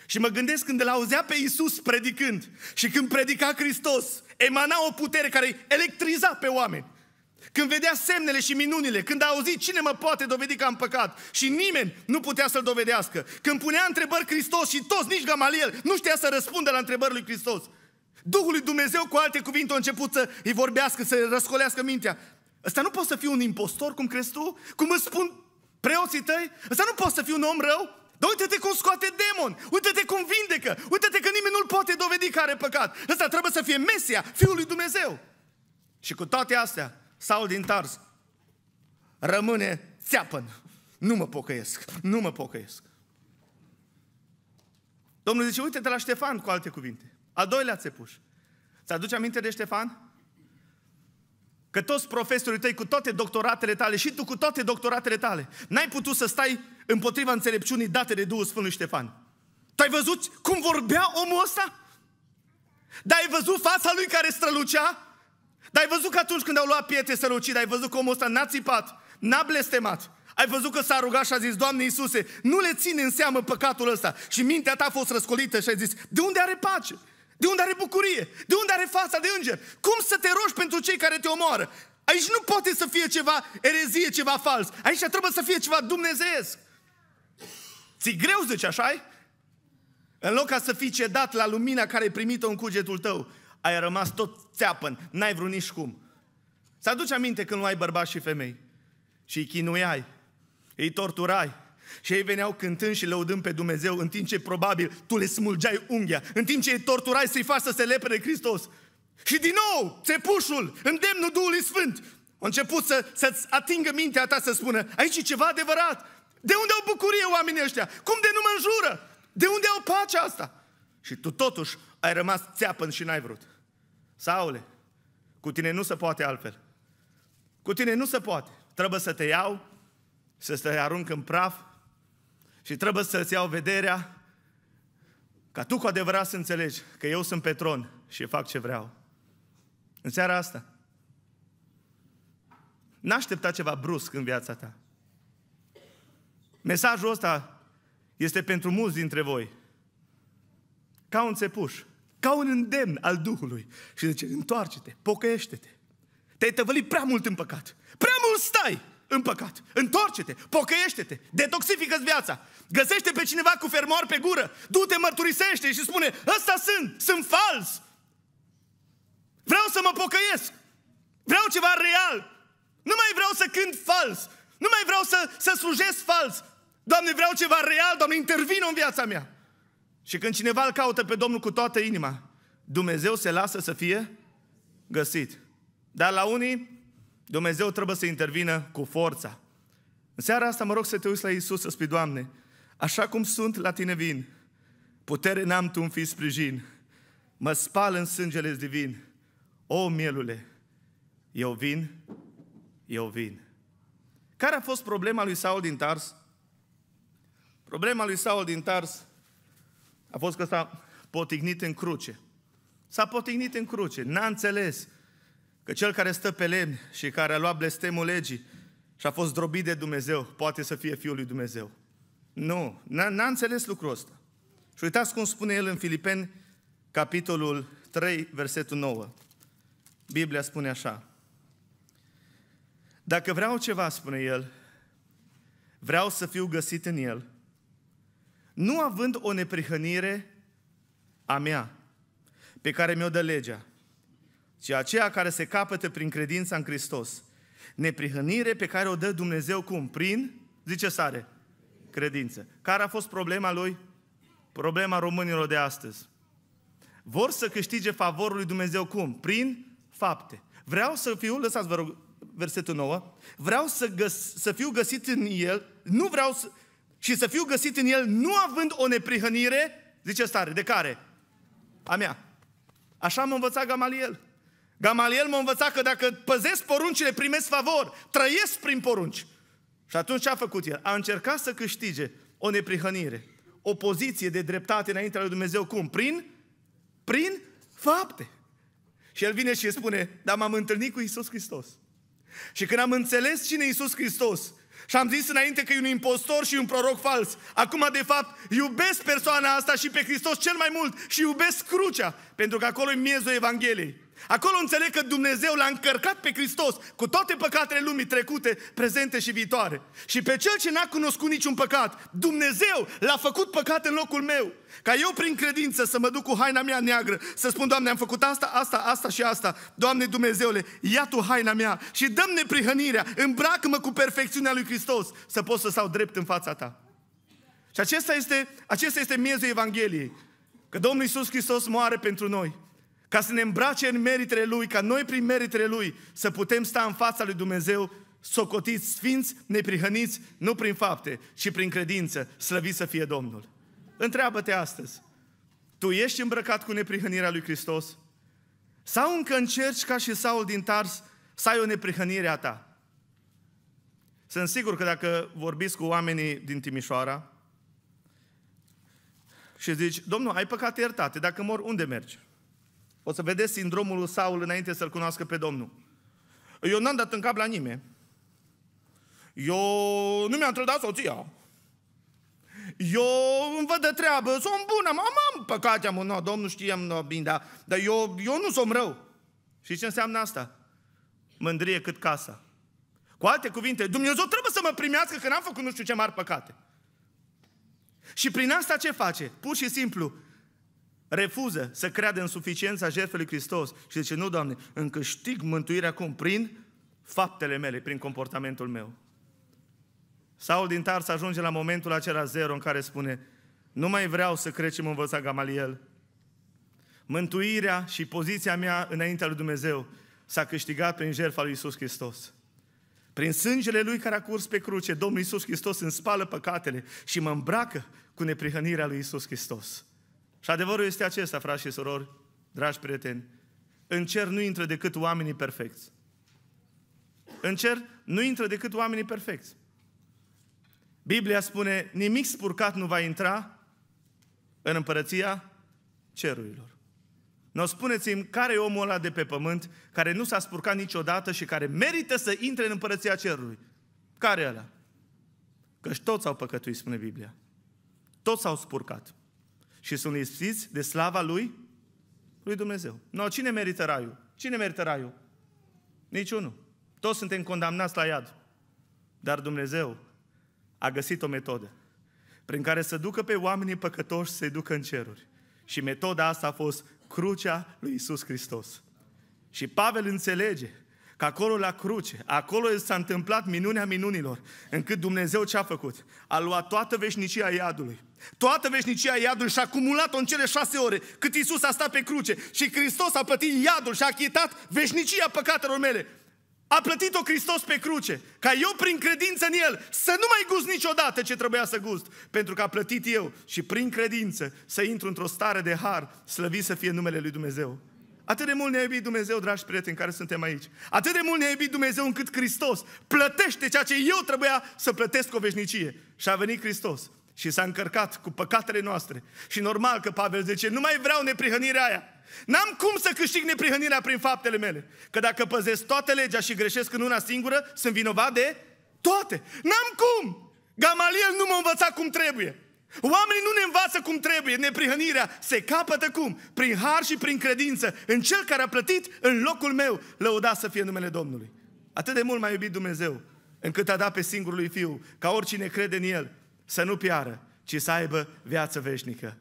Și mă gândesc când îl auzea pe Iisus predicând și când predica Hristos, emana o putere care îi electriza pe oameni. Când vedea semnele și minunile, când a auzit cine mă poate dovedi că am păcat și nimeni nu putea să-l dovedească, când punea întrebări Hristos și toți, nici Gamaliel, nu știa să răspundă la întrebările lui Hristos. Duhul lui Dumnezeu, cu alte cuvinte, a început să îi vorbească, să răscolească mintea. Ăsta nu poate să fie un impostor, cum crezi tu? Cum îți spun preoții tăi? Ăsta nu poate să fie un om rău? Dar uite-te cum scoate demon, uite-te cum vindecă, uite-te că nimeni nu-l poate dovedi care păcat. Ăsta trebuie să fie Mesia, Fiul lui Dumnezeu. Și cu toate astea, Saul din Tars rămâne țeapăn. Nu mă pocăiesc, nu mă pocăiesc. Domnul zice, uite-te la Ștefan cu alte cuvinte. Al doilea țepuș. Ți-aduce aminte de Ștefan? Că toți profesorii tăi cu toate doctoratele tale și tu cu toate doctoratele tale n-ai putut să stai împotriva înțelepciunii date de Duhul Sfântului Ștefan. Tu ai văzut cum vorbea omul ăsta? Dar ai văzut fața lui care strălucea? Dar ai văzut că atunci când au luat pietre să-l ucidă, ai văzut că omul ăsta n-a țipat, n-a blestemat. Ai văzut că s-a rugat și a zis, Doamne Iisuse, nu le ține în seamă păcatul ăsta. Și mintea ta a fost răscolită și ai zis, de unde are pace? De unde are bucurie? De unde are fața de înger? Cum să te rogi pentru cei care te omoară? Aici nu poate să fie ceva erezie, ceva fals. Aici trebuie să fie ceva dumnezeiesc. Ți greu, zice așa -i? În loc ca să fii cedat la lumina care ai primit-o în cugetul tău, ai rămas tot țeapăn, n-ai vrut nici cum. Să aduci aminte când ai bărbați și femei și îi chinuiai, îi torturai, și ei veneau cântând și lăudând pe Dumnezeu, în timp ce probabil tu le smulgeai unghia, în timp ce îi torturai să-i faci să se lepere Hristos. Și din nou, țepușul, îndemnul Duhului Sfânt, a început să, să-ți atingă mintea ta să spună, aici e ceva adevărat. De unde au bucurie oamenii ăștia? Cum de nu mă înjură? De unde au pacea asta? Și tu totuși ai rămas țeapăn și n-ai vrut. Saule, cu tine nu se poate altfel. Cu tine nu se poate. Trebuie să te iau, să te arunc în praf și trebuie să-ți iau vederea ca tu cu adevărat să înțelegi că eu sunt pe tron și fac ce vreau. În seara asta. N-aștepta ceva brusc în viața ta. Mesajul ăsta este pentru mulți dintre voi. Ca un țepuș. Ca un îndemn al Duhului. Și zice, întoarce-te, pocăiește-te. Te-ai tăvălit prea mult în păcat. Prea mult stai în păcat. Întoarce-te, pocăiește-te, detoxifică-ți viața. Găsește pe cineva cu fermoar pe gură, du-te, mărturisește și spune, ăsta sunt, sunt fals. Vreau să mă pocăiesc. Vreau ceva real. Nu mai vreau să cânt fals. Nu mai vreau să, să slujesc fals. Doamne, vreau ceva real, Doamne, intervină în viața mea. Și când cineva îl caută pe Domnul cu toată inima, Dumnezeu se lasă să fie găsit. Dar la unii, Dumnezeu trebuie să intervină cu forța. În seara asta mă rog să te uiți la Iisus să spui, Doamne, așa cum sunt, la Tine vin. Putere n-am Tu, un fi sprijin. Mă spal în sângele divin. O, mielule, eu vin, eu vin. Care a fost problema lui Saul din Tars? Problema lui Saul din Tars a fost că s-a potignit în cruce. S-a potignit în cruce, n-a înțeles că cel care stă pe lemn și care a luat blestemul legii și a fost drobit de Dumnezeu, poate să fie Fiul lui Dumnezeu. Nu, n-a înțeles lucrul ăsta. Și uitați cum spune el în Filipeni, capitolul 3, versetul 9. Biblia spune așa. Dacă vreau ceva, spune el, vreau să fiu găsit în el – nu având o neprihănire a mea, pe care mi-o dă legea, ci aceea care se capătă prin credința în Hristos. Neprihănire pe care o dă Dumnezeu cum? Prin, zice sare, credință. Care a fost problema lui? Problema românilor de astăzi. Vor să câștige favorul lui Dumnezeu cum? Prin fapte. Vreau să fiu, lăsați vă rog, versetul 9, vreau să, găs, să fiu găsit în el, nu vreau să, și să fiu găsit în el nu având o neprihănire, zice stare, de care? A mea. Așa m-a învățat Gamaliel. Gamaliel m-a învățat că dacă păzesc poruncile, primesc favor, trăiesc prin porunci. Și atunci ce a făcut el? A încercat să câștige o neprihănire, o poziție de dreptate înaintea lui Dumnezeu. Cum? Prin? Prin fapte. Și el vine și spune, dar m-am întâlnit cu Isus Hristos. Și când am înțeles cine e Isus Hristos și am zis înainte că e un impostor și un proroc fals. Acum, de fapt, iubesc persoana asta și pe Hristos cel mai mult și iubesc crucea, pentru că acolo e miezul Evangheliei. Acolo înțeleg că Dumnezeu l-a încărcat pe Hristos cu toate păcatele lumii trecute, prezente și viitoare. Și pe cel ce n-a cunoscut niciun păcat, Dumnezeu l-a făcut păcat în locul meu. Ca eu prin credință să mă duc cu haina mea neagră, să spun, Doamne, am făcut asta, asta, asta și asta. Doamne Dumnezeule, ia Tu haina mea și dăm neprihănirea, îmbracă-mă cu perfecțiunea lui Hristos, să pot să stau drept în fața Ta. Și acesta este, acesta este miezul Evangheliei. Că Domnul Iisus Hristos moare pentru noi ca să ne îmbrace în meritele Lui, ca noi prin meritele Lui să putem sta în fața Lui Dumnezeu socotiți sfinți, neprihăniți, nu prin fapte, ci prin credință, slăvit să fie Domnul. Întreabă-te astăzi, tu ești îmbrăcat cu neprihănirea lui Hristos? Sau încă încerci ca și Saul din Tars să ai o neprihănire a ta? Sunt sigur că dacă vorbiți cu oamenii din Timișoara și zici, domnul, ai păcate iertate, dacă mor, unde mergi? O să vedeți sindromul lui Saul înainte să-L cunoască pe Domnul. Eu n-am dat în cap la nimeni. Eu nu mi-am trădat soția. Eu îmi văd de treabă, sunt bună, am, am păcate, am, no, Domnul știe, no, bine, dar, dar eu, eu nu sunt rău. Și ce înseamnă asta? Mândrie cât casa. Cu alte cuvinte, Dumnezeu trebuie să mă primească că n-am făcut nu știu ce mari păcate. Și prin asta ce face? Pur și simplu, refuză să creadă în suficiența lui Hristos și zice, nu, Doamne, în câștig mântuirea acum Prin faptele mele, prin comportamentul meu. Saul din Tars ajunge la momentul acela zero în care spune, nu mai vreau să crecem în învăța Gamaliel. Mântuirea și poziția mea înaintea lui Dumnezeu s-a câștigat prin jertfa lui Isus Hristos. Prin sângele Lui care a curs pe cruce, Domnul Isus Hristos îmi spală păcatele și mă îmbracă cu neprihănirea lui Isus Hristos. Și adevărul este acesta, frați și surori, dragi prieteni. În cer nu intră decât oamenii perfecți. În cer nu intră decât oamenii perfecți. Biblia spune, nimic spurcat nu va intra în împărăția cerurilor. Nu spuneți-mi care e omul ăla de pe pământ care nu s-a spurcat niciodată și care merită să intre în împărăția cerului. Care e ăla? Căci toți au păcătuit, spune Biblia. Toți s-au spurcat și sunt lipsiți de slava lui, lui Dumnezeu. No, cine merită raiul? Cine merită raiul? Niciunul. Toți suntem condamnați la iad. Dar Dumnezeu a găsit o metodă prin care să ducă pe oamenii păcătoși să-i ducă în ceruri. Și metoda asta a fost crucea lui Isus Hristos. Și Pavel înțelege Că acolo la cruce, acolo s-a întâmplat minunea minunilor, încât Dumnezeu ce a făcut? A luat toată veșnicia iadului. Toată veșnicia iadului și a acumulat-o în cele șase ore, cât Isus a stat pe cruce. Și Hristos a plătit iadul și a achitat veșnicia păcatelor mele. A plătit-o Hristos pe cruce, ca eu prin credință în El să nu mai gust niciodată ce trebuia să gust, pentru că a plătit eu și prin credință să intru într-o stare de har, slăvit să fie numele Lui Dumnezeu. Atât de mult ne-a iubit Dumnezeu, dragi prieteni care suntem aici. Atât de mult ne-a iubit Dumnezeu încât Hristos plătește ceea ce eu trebuia să plătesc o veșnicie. Și a venit Hristos și s-a încărcat cu păcatele noastre. Și normal că Pavel zice, nu mai vreau neprihănirea aia. N-am cum să câștig neprihănirea prin faptele mele. Că dacă păzesc toate, legea și greșesc în una singură, sunt vinovat de toate. N-am cum! Gamaliel nu m-a învățat cum trebuie. Oamenii nu ne învață cum trebuie. Neprihănirea se capătă cum? Prin har și prin credință. În cel care a plătit în locul meu, lăuda să fie numele Domnului. Atât de mult m-a iubit Dumnezeu, încât a dat pe singurului Fiu, ca oricine crede în El, să nu piară, ci să aibă viață veșnică.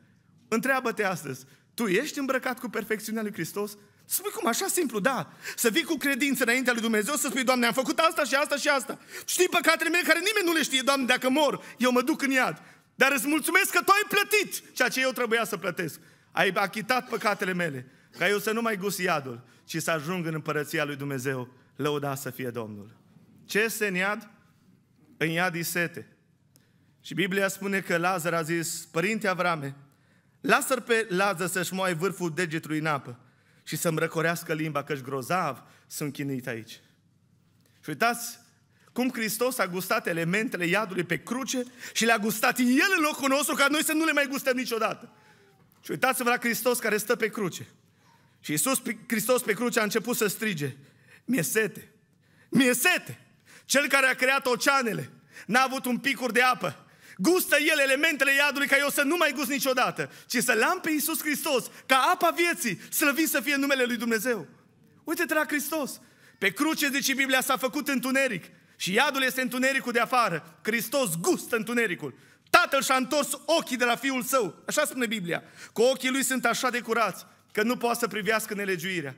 Întreabă-te astăzi, tu ești îmbrăcat cu perfecțiunea lui Hristos? Spui cum, așa simplu, da. Să vii cu credință înaintea lui Dumnezeu, să spui, Doamne, am făcut asta și asta și asta. Știi păcatele mele care nimeni nu le știe, Doamne, dacă mor, eu mă duc în iad. Dar îți mulțumesc că tu ai plătit ceea ce eu trebuia să plătesc. Ai achitat păcatele mele, ca eu să nu mai gust iadul, ci să ajung în împărăția lui Dumnezeu. Lăuda să fie Domnul. Ce este în iad? În iad sete. Și Biblia spune că Lazar a zis, Părinte Avrame, lasă pe Lazar să-și moaie vârful degetului în apă și să-mi răcorească limba, că-și grozav sunt chinuit aici. Și uitați cum Hristos a gustat elementele iadului pe cruce și le-a gustat El în locul nostru ca noi să nu le mai gustăm niciodată. Și uitați-vă la Hristos care stă pe cruce. Și Iisus Hristos pe cruce a început să strige, mi-e sete, mi-e sete. Cel care a creat oceanele n-a avut un picur de apă. Gustă el elementele iadului ca eu să nu mai gust niciodată, ci să-L am pe Iisus Hristos, ca apa vieții, slăvit să fie numele Lui Dumnezeu. Uite-te la Hristos. Pe cruce, zice Biblia, s-a făcut întuneric. Și iadul este întunericul de afară. Hristos gustă întunericul. Tatăl și-a întors ochii de la fiul său. Așa spune Biblia. Că ochii lui sunt așa de curați că nu poate să privească nelegiuirea.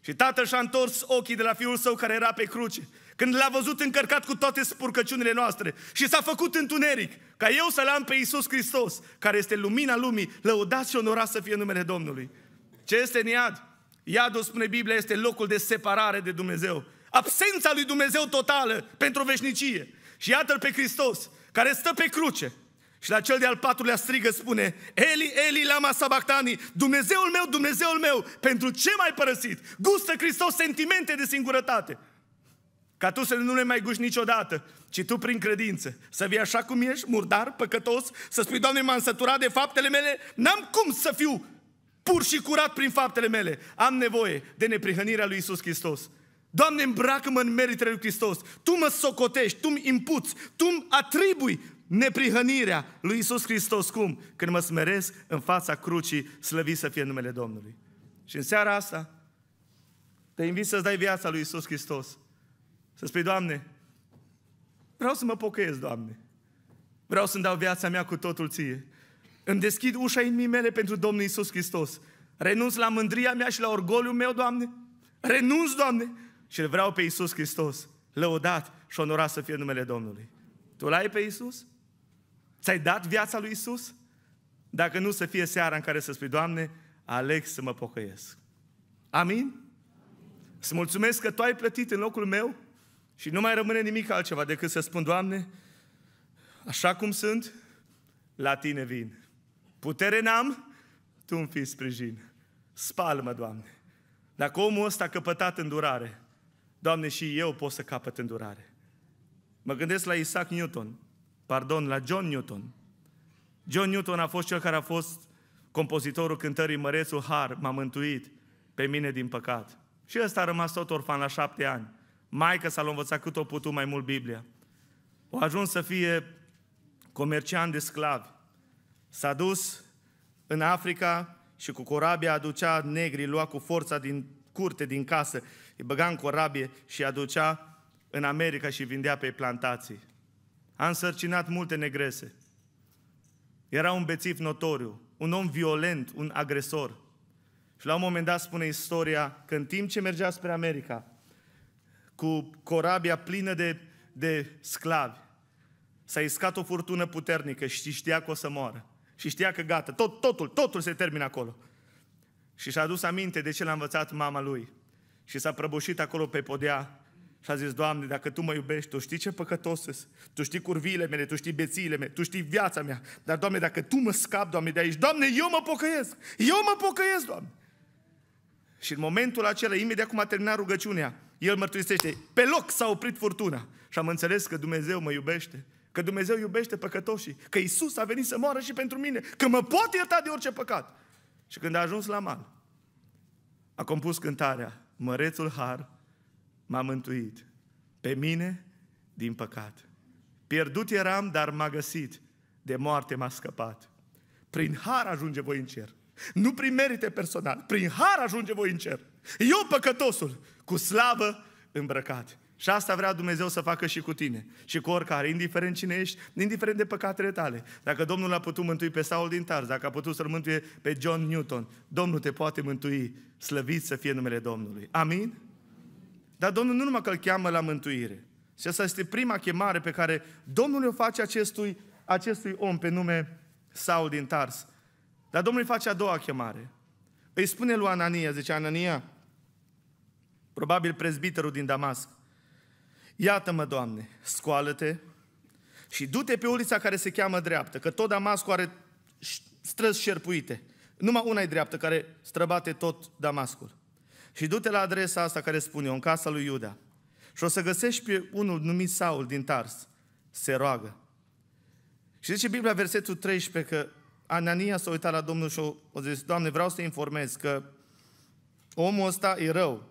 Și tatăl și-a întors ochii de la fiul său care era pe cruce. Când l-a văzut încărcat cu toate spurcăciunile noastre și s-a făcut întuneric, ca eu să-L am pe Isus Hristos, care este lumina lumii, lăudați și onorați să fie numele Domnului. Ce este în iad? Iadul, spune Biblia, este locul de separare de Dumnezeu absența lui Dumnezeu totală pentru veșnicie. Și iată-L pe Hristos, care stă pe cruce și la cel de-al patrulea strigă spune, Eli, Eli, lama sabactani, Dumnezeul meu, Dumnezeul meu, pentru ce mai părăsit? Gustă Hristos sentimente de singurătate. Ca tu să nu le mai guși niciodată, ci tu prin credință să vii așa cum ești, murdar, păcătos, să spui, Doamne, m-am săturat de faptele mele, n-am cum să fiu pur și curat prin faptele mele. Am nevoie de neprihănirea lui Isus Hristos. Doamne, îmbracă-mă în meritele lui Hristos. Tu mă socotești, tu mi impuți, tu mi atribui neprihănirea lui Isus Hristos. Cum? Când mă smeresc în fața crucii, slăvi să fie numele Domnului. Și în seara asta, te invit să-ți dai viața lui Isus Hristos. Să spui, Doamne, vreau să mă pocăiesc, Doamne. Vreau să-mi dau viața mea cu totul ție. Îmi deschid ușa inimii mele pentru Domnul Isus Hristos. Renunț la mândria mea și la orgoliul meu, Doamne. Renunț, Doamne, și îl vreau pe Iisus Hristos, lăudat și onorat să fie numele Domnului. Tu l-ai pe Iisus? Ți-ai dat viața lui Iisus? Dacă nu, să fie seara în care să spui, Doamne, aleg să mă pocăiesc. Amin? Să mulțumesc că Tu ai plătit în locul meu și nu mai rămâne nimic altceva decât să spun, Doamne, așa cum sunt, la Tine vin. Putere n-am, Tu îmi fii sprijin. Spalmă, Doamne. Dacă omul ăsta a căpătat îndurare, Doamne, și eu pot să capăt îndurare. Mă gândesc la Isaac Newton, pardon, la John Newton. John Newton a fost cel care a fost compozitorul cântării Mărețul Har, m-a mântuit pe mine din păcat. Și ăsta a rămas tot orfan la șapte ani. Maica s-a învățat cât o putut mai mult Biblia. O ajuns să fie comerciant de sclavi. S-a dus în Africa și cu corabia aducea negri, lua cu forța din curte din casă, îi băga în corabie și îi aducea în America și vindea pe plantații. A însărcinat multe negrese. Era un bețiv notoriu, un om violent, un agresor. Și la un moment dat spune istoria că în timp ce mergea spre America, cu corabia plină de, de sclavi, s-a iscat o furtună puternică și știa că o să moară. Și știa că gata, tot, totul, totul se termină acolo și și-a adus aminte de ce l-a învățat mama lui. Și s-a prăbușit acolo pe podea și a zis, Doamne, dacă Tu mă iubești, Tu știi ce păcătos sunt, Tu știi curviile mele, Tu știi bețiile mele, Tu știi viața mea, dar, Doamne, dacă Tu mă scapi, Doamne, de aici, Doamne, eu mă pocăiesc, eu mă pocăiesc, Doamne. Și în momentul acela, imediat cum a terminat rugăciunea, el mărturisește, pe loc s-a oprit furtuna și am înțeles că Dumnezeu mă iubește, că Dumnezeu iubește păcătoșii, că Isus a venit să moară și pentru mine, că mă poate ierta de orice păcat. Și când a ajuns la mal, a compus cântarea Mărețul Har m-a mântuit pe mine din păcat. Pierdut eram, dar m-a găsit, de moarte m-a scăpat. Prin har ajunge voi în cer. Nu prin merite personal, prin har ajunge voi în cer. Eu păcătosul, cu slavă îmbrăcat. Și asta vrea Dumnezeu să facă și cu tine și cu oricare, indiferent cine ești, indiferent de păcatele tale. Dacă Domnul a putut mântui pe Saul din Tars, dacă a putut să-l mântuie pe John Newton, Domnul te poate mântui, slăvit să fie numele Domnului. Amin? Dar Domnul nu numai că îl cheamă la mântuire, și asta este prima chemare pe care Domnul o face acestui, acestui om pe nume Saul din Tars. Dar Domnul îi face a doua chemare. Îi spune lui Anania, zice Anania, probabil prezbiterul din Damasc, Iată-mă, Doamne, scoală-te și du-te pe ulița care se cheamă dreaptă, că tot Damascul are străzi șerpuite. Numai una e dreaptă care străbate tot Damascul. Și du-te la adresa asta care spune o în casa lui Iuda. Și o să găsești pe unul numit Saul din Tars. Se roagă. Și zice Biblia, versetul 13, că Anania s-a uitat la Domnul și a zis, Doamne, vreau să informez că omul ăsta e rău.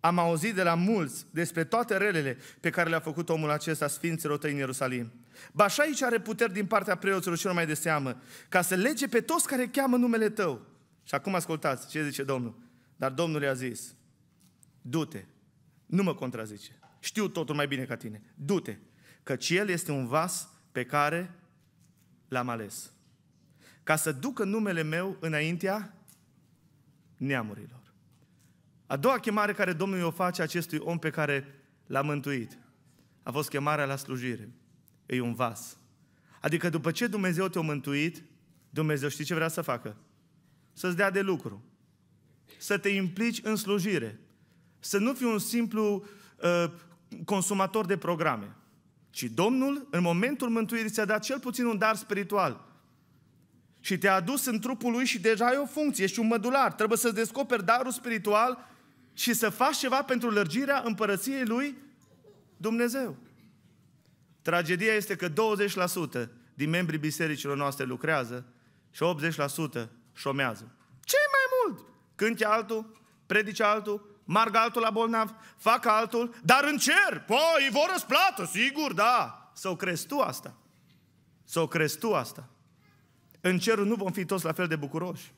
Am auzit de la mulți despre toate relele pe care le-a făcut omul acesta sfinților tăi în Ierusalim. Bașa aici are puteri din partea preoților și mai de seamă, ca să lege pe toți care cheamă numele tău. Și acum ascultați ce zice Domnul. Dar Domnul i-a zis, du-te, nu mă contrazice, știu totul mai bine ca tine, du-te, căci el este un vas pe care l-am ales. Ca să ducă numele meu înaintea neamurilor. A doua chemare care Domnul o face acestui om pe care l-a mântuit a fost chemarea la slujire. E un vas. Adică după ce Dumnezeu te-a mântuit, Dumnezeu știi ce vrea să facă? Să-ți dea de lucru. Să te implici în slujire. Să nu fii un simplu uh, consumator de programe. ci Domnul, în momentul mântuirii, ți-a dat cel puțin un dar spiritual. Și te-a adus în trupul lui și deja ai o funcție, ești un mădular. Trebuie să descoperi darul spiritual și să faci ceva pentru lărgirea împărăției lui Dumnezeu. Tragedia este că 20% din membrii bisericilor noastre lucrează și 80% șomează. Ce mai mult? Cânte altul, predice altul, margă altul la bolnav, fac altul, dar în cer, păi, vor răsplată, sigur, da. Să o crezi tu asta. Să o crezi tu asta. În cerul nu vom fi toți la fel de bucuroși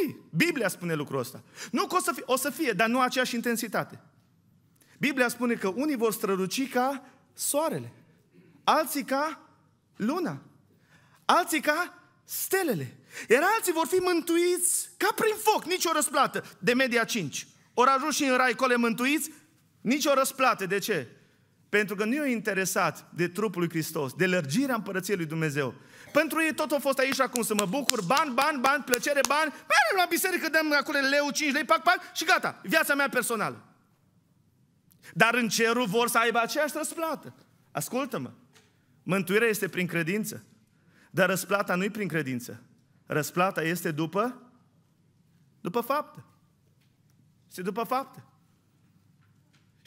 fi. Biblia spune lucrul ăsta. Nu că o să fie, o să fie dar nu aceeași intensitate. Biblia spune că unii vor străluci ca soarele, alții ca luna, alții ca stelele. Iar alții vor fi mântuiți ca prin foc, nicio răsplată, de media 5. Ori ajuns și în rai cole mântuiți, nicio răsplată. De ce? Pentru că nu e interesat de trupul lui Hristos, de lărgirea împărăției lui Dumnezeu. Pentru ei tot a fost aici acum să mă bucur, bani, bani, bani, plăcere, bani, mergem la biserică, dăm acolo leu, 5 lei, pac, pac și gata, viața mea personală. Dar în cerul vor să aibă aceeași răsplată. Ascultă-mă, mântuirea este prin credință, dar răsplata nu e prin credință. Răsplata este după, după faptă. Este după faptă.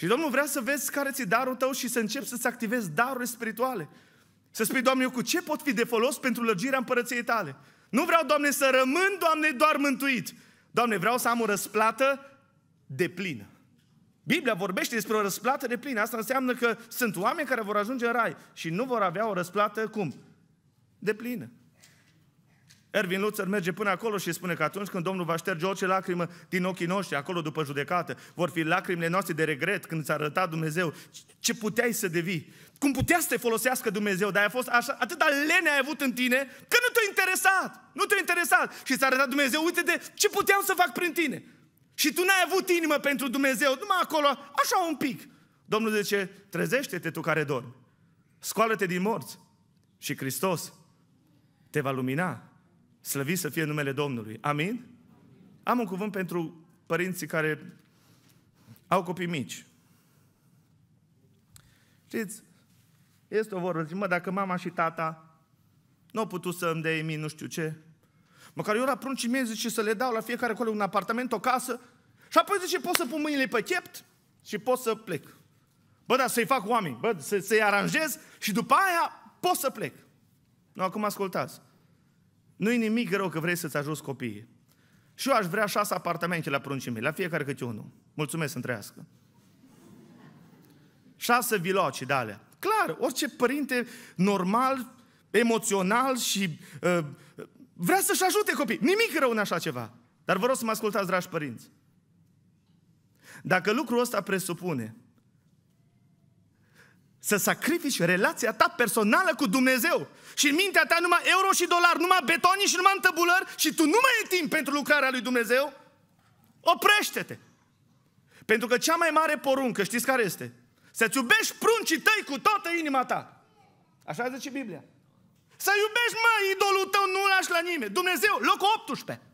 Și Domnul vrea să vezi care ți-e darul tău și să începi să-ți activezi daruri spirituale. Să spui, Doamne, eu cu ce pot fi de folos pentru lărgirea împărăției tale? Nu vreau, Doamne, să rămân, Doamne, doar mântuit. Doamne, vreau să am o răsplată de plină. Biblia vorbește despre o răsplată de plină. Asta înseamnă că sunt oameni care vor ajunge în rai și nu vor avea o răsplată cum? De plină. Ervin Lutzer merge până acolo și spune că atunci când Domnul va șterge orice lacrimă din ochii noștri, acolo după judecată, vor fi lacrimile noastre de regret când ți-a arătat Dumnezeu ce puteai să devii. Cum putea să te folosească Dumnezeu, dar ai fost așa, atâta lene ai avut în tine că nu te-a interesat. Nu te-a interesat. Și ți-a arătat Dumnezeu, uite de ce puteam să fac prin tine. Și tu n-ai avut inimă pentru Dumnezeu, numai acolo, așa un pic. Domnul zice, trezește-te tu care dormi, scoală-te din morți și Hristos te va lumina Slăvit să fie numele Domnului. Amin? Am un cuvânt pentru părinții care au copii mici. Știți, este o vorbă, zic, mă, dacă mama și tata nu au putut să îmi dea mie nu știu ce, măcar eu la prunci mie zice să le dau la fiecare acolo un apartament, o casă, și apoi zice, pot să pun mâinile pe chept și pot să plec. Bă, dar să-i fac oameni, bă, să, i aranjez și după aia pot să plec. Nu, acum ascultați. Nu-i nimic rău că vrei să-ți ajuți copiii. Și eu aș vrea șase apartamente la pruncii mei, la fiecare câte unul. Mulțumesc să trăiască. Șase viloci de alea. Clar, orice părinte normal, emoțional și uh, uh vrea să-și ajute copii. Nimic rău în așa ceva. Dar vă rog să mă ascultați, dragi părinți. Dacă lucrul ăsta presupune să sacrifici relația ta personală cu Dumnezeu. Și în mintea ta numai euro și dolar, numai betonii și numai întăbulări și tu nu mai ai timp pentru lucrarea lui Dumnezeu, oprește-te! Pentru că cea mai mare poruncă, știți care este? Să-ți iubești pruncii tăi cu toată inima ta. Așa zice Biblia. Să iubești, mă, idolul tău, nu lași la nimeni. Dumnezeu, locul 18.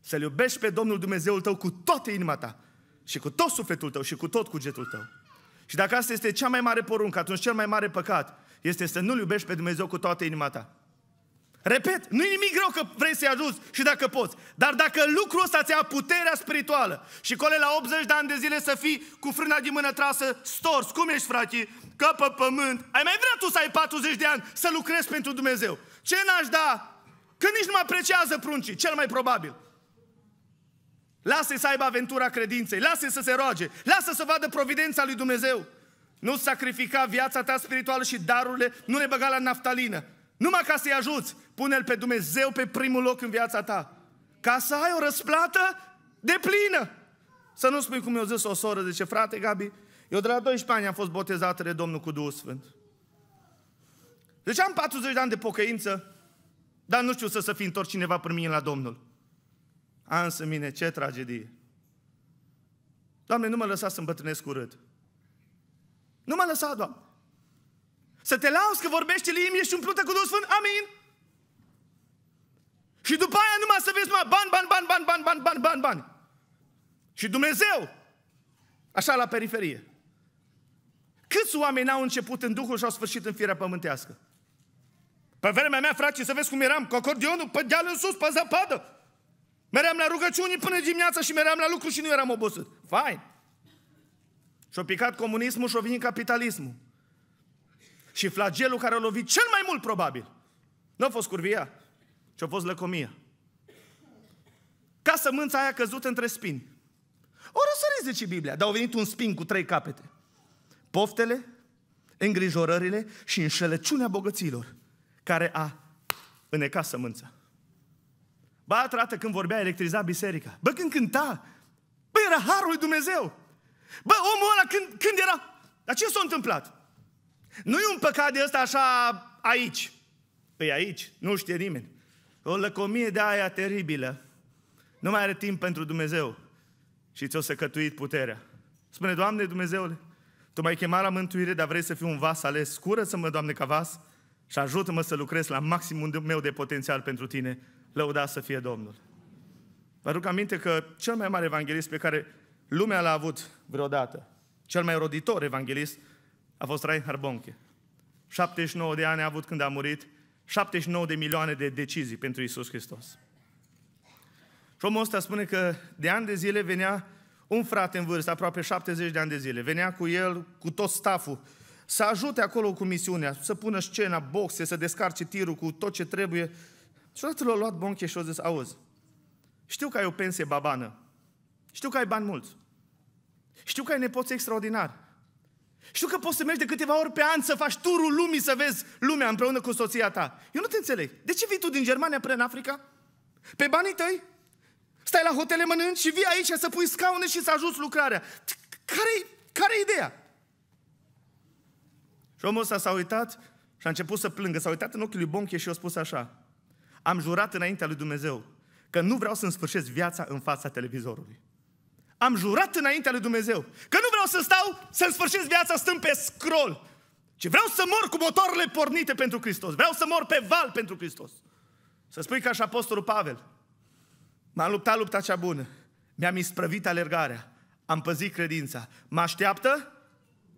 Să-L iubești pe Domnul Dumnezeul tău cu toată inima ta și cu tot sufletul tău și cu tot cugetul tău. Și dacă asta este cea mai mare poruncă, atunci cel mai mare păcat este să nu-L iubești pe Dumnezeu cu toată inima ta. Repet, nu-i nimic greu că vrei să-i ajuți și dacă poți. Dar dacă lucrul ăsta ți-a puterea spirituală și cole la 80 de ani de zile să fii cu frâna din mână trasă, stors, cum ești, frate, că pe pământ, ai mai vrea tu să ai 40 de ani să lucrezi pentru Dumnezeu. Ce n-aș da? Că nici nu mă apreciază pruncii, cel mai probabil. Lasă-i să aibă aventura credinței, lasă-i să se roage, lasă să vadă providența lui Dumnezeu. Nu sacrifica viața ta spirituală și darurile, nu le băga la naftalină. Numai ca să-i ajuți, pune-L pe Dumnezeu pe primul loc în viața ta. Ca să ai o răsplată de plină. Să nu spui cum eu a zis o soră, zice, frate Gabi, eu de la 12 ani am fost botezată de Domnul cu Duhul Sfânt. Deci am 40 de ani de pocăință, dar nu știu să se fi întors cineva prin mine la Domnul în mine, ce tragedie! Doamne, nu mă lăsa să îmbătrânesc urât. Nu mă lăsa, Doamne. Să te lauzi că vorbești limbi, ești umplută cu Duhul Sfânt, amin. Și după aia numai să vezi numai bani, bani, bani, bani, bani, bani, bani, bani, bani. Și Dumnezeu, așa la periferie. Câți oameni au început în Duhul și au sfârșit în firea pământească? Pe vremea mea, frate, să vezi cum eram, cu acordionul pe deal în sus, pe zăpadă. Meream la rugăciuni până dimineața și meream la lucru și nu eram obosit. Fain. Și-a picat comunismul și-a venit capitalismul. Și flagelul care a lovit cel mai mult probabil. Nu a fost curvia, ci a fost lăcomia. Ca sămânța aia căzut între spini. O răsărit, zice Biblia, dar au venit un spin cu trei capete. Poftele, îngrijorările și înșelăciunea bogăților, care a înecat sămânța. Ba altă dată când vorbea, electriza biserica. Bă, când cânta, bă, era harul lui Dumnezeu. Bă, omul ăla când, când era... Dar ce s-a întâmplat? Nu e un păcat de ăsta așa aici. Păi aici, nu știe nimeni. O lăcomie de aia teribilă. Nu mai are timp pentru Dumnezeu. Și ți-o săcătuit puterea. Spune, Doamne Dumnezeule, Tu m-ai chemat la mântuire, dar vrei să fiu un vas ales. Curăță-mă, Doamne, ca vas și ajută-mă să lucrez la maximul meu de potențial pentru Tine Lăuda să fie Domnul. Vă aduc aminte că cel mai mare evanghelist pe care lumea l-a avut vreodată, cel mai roditor evanghelist, a fost Reinhard Bonke. 79 de ani a avut când a murit, 79 de milioane de decizii pentru Isus Hristos. Și omul ăsta spune că de ani de zile venea un frate în vârstă, aproape 70 de ani de zile, venea cu el, cu tot staful, să ajute acolo cu misiunea, să pună scena, boxe, să descarce tirul cu tot ce trebuie, și odată l-a luat bonche și a zis, auzi, știu că ai o pensie babană, știu că ai bani mulți, știu că ai nepoți extraordinar. știu că poți să mergi de câteva ori pe an să faci turul lumii să vezi lumea împreună cu soția ta. Eu nu te înțeleg. De ce vii tu din Germania până în Africa? Pe banii tăi? Stai la hotele, mănânci și vii aici să pui scaune și să ajuți lucrarea. Care-i, care-i ideea? Și omul ăsta s-a uitat și a început să plângă. S-a uitat în ochiul lui Bonche și a spus așa. Am jurat înaintea lui Dumnezeu că nu vreau să-mi sfârșesc viața în fața televizorului. Am jurat înaintea lui Dumnezeu că nu vreau să stau să-mi sfârșesc viața stând pe scroll, ci vreau să mor cu motoarele pornite pentru Hristos. Vreau să mor pe val pentru Hristos. Să spui ca și Apostolul Pavel, m-am luptat lupta cea bună, mi-am isprăvit alergarea, am păzit credința. Mă așteaptă?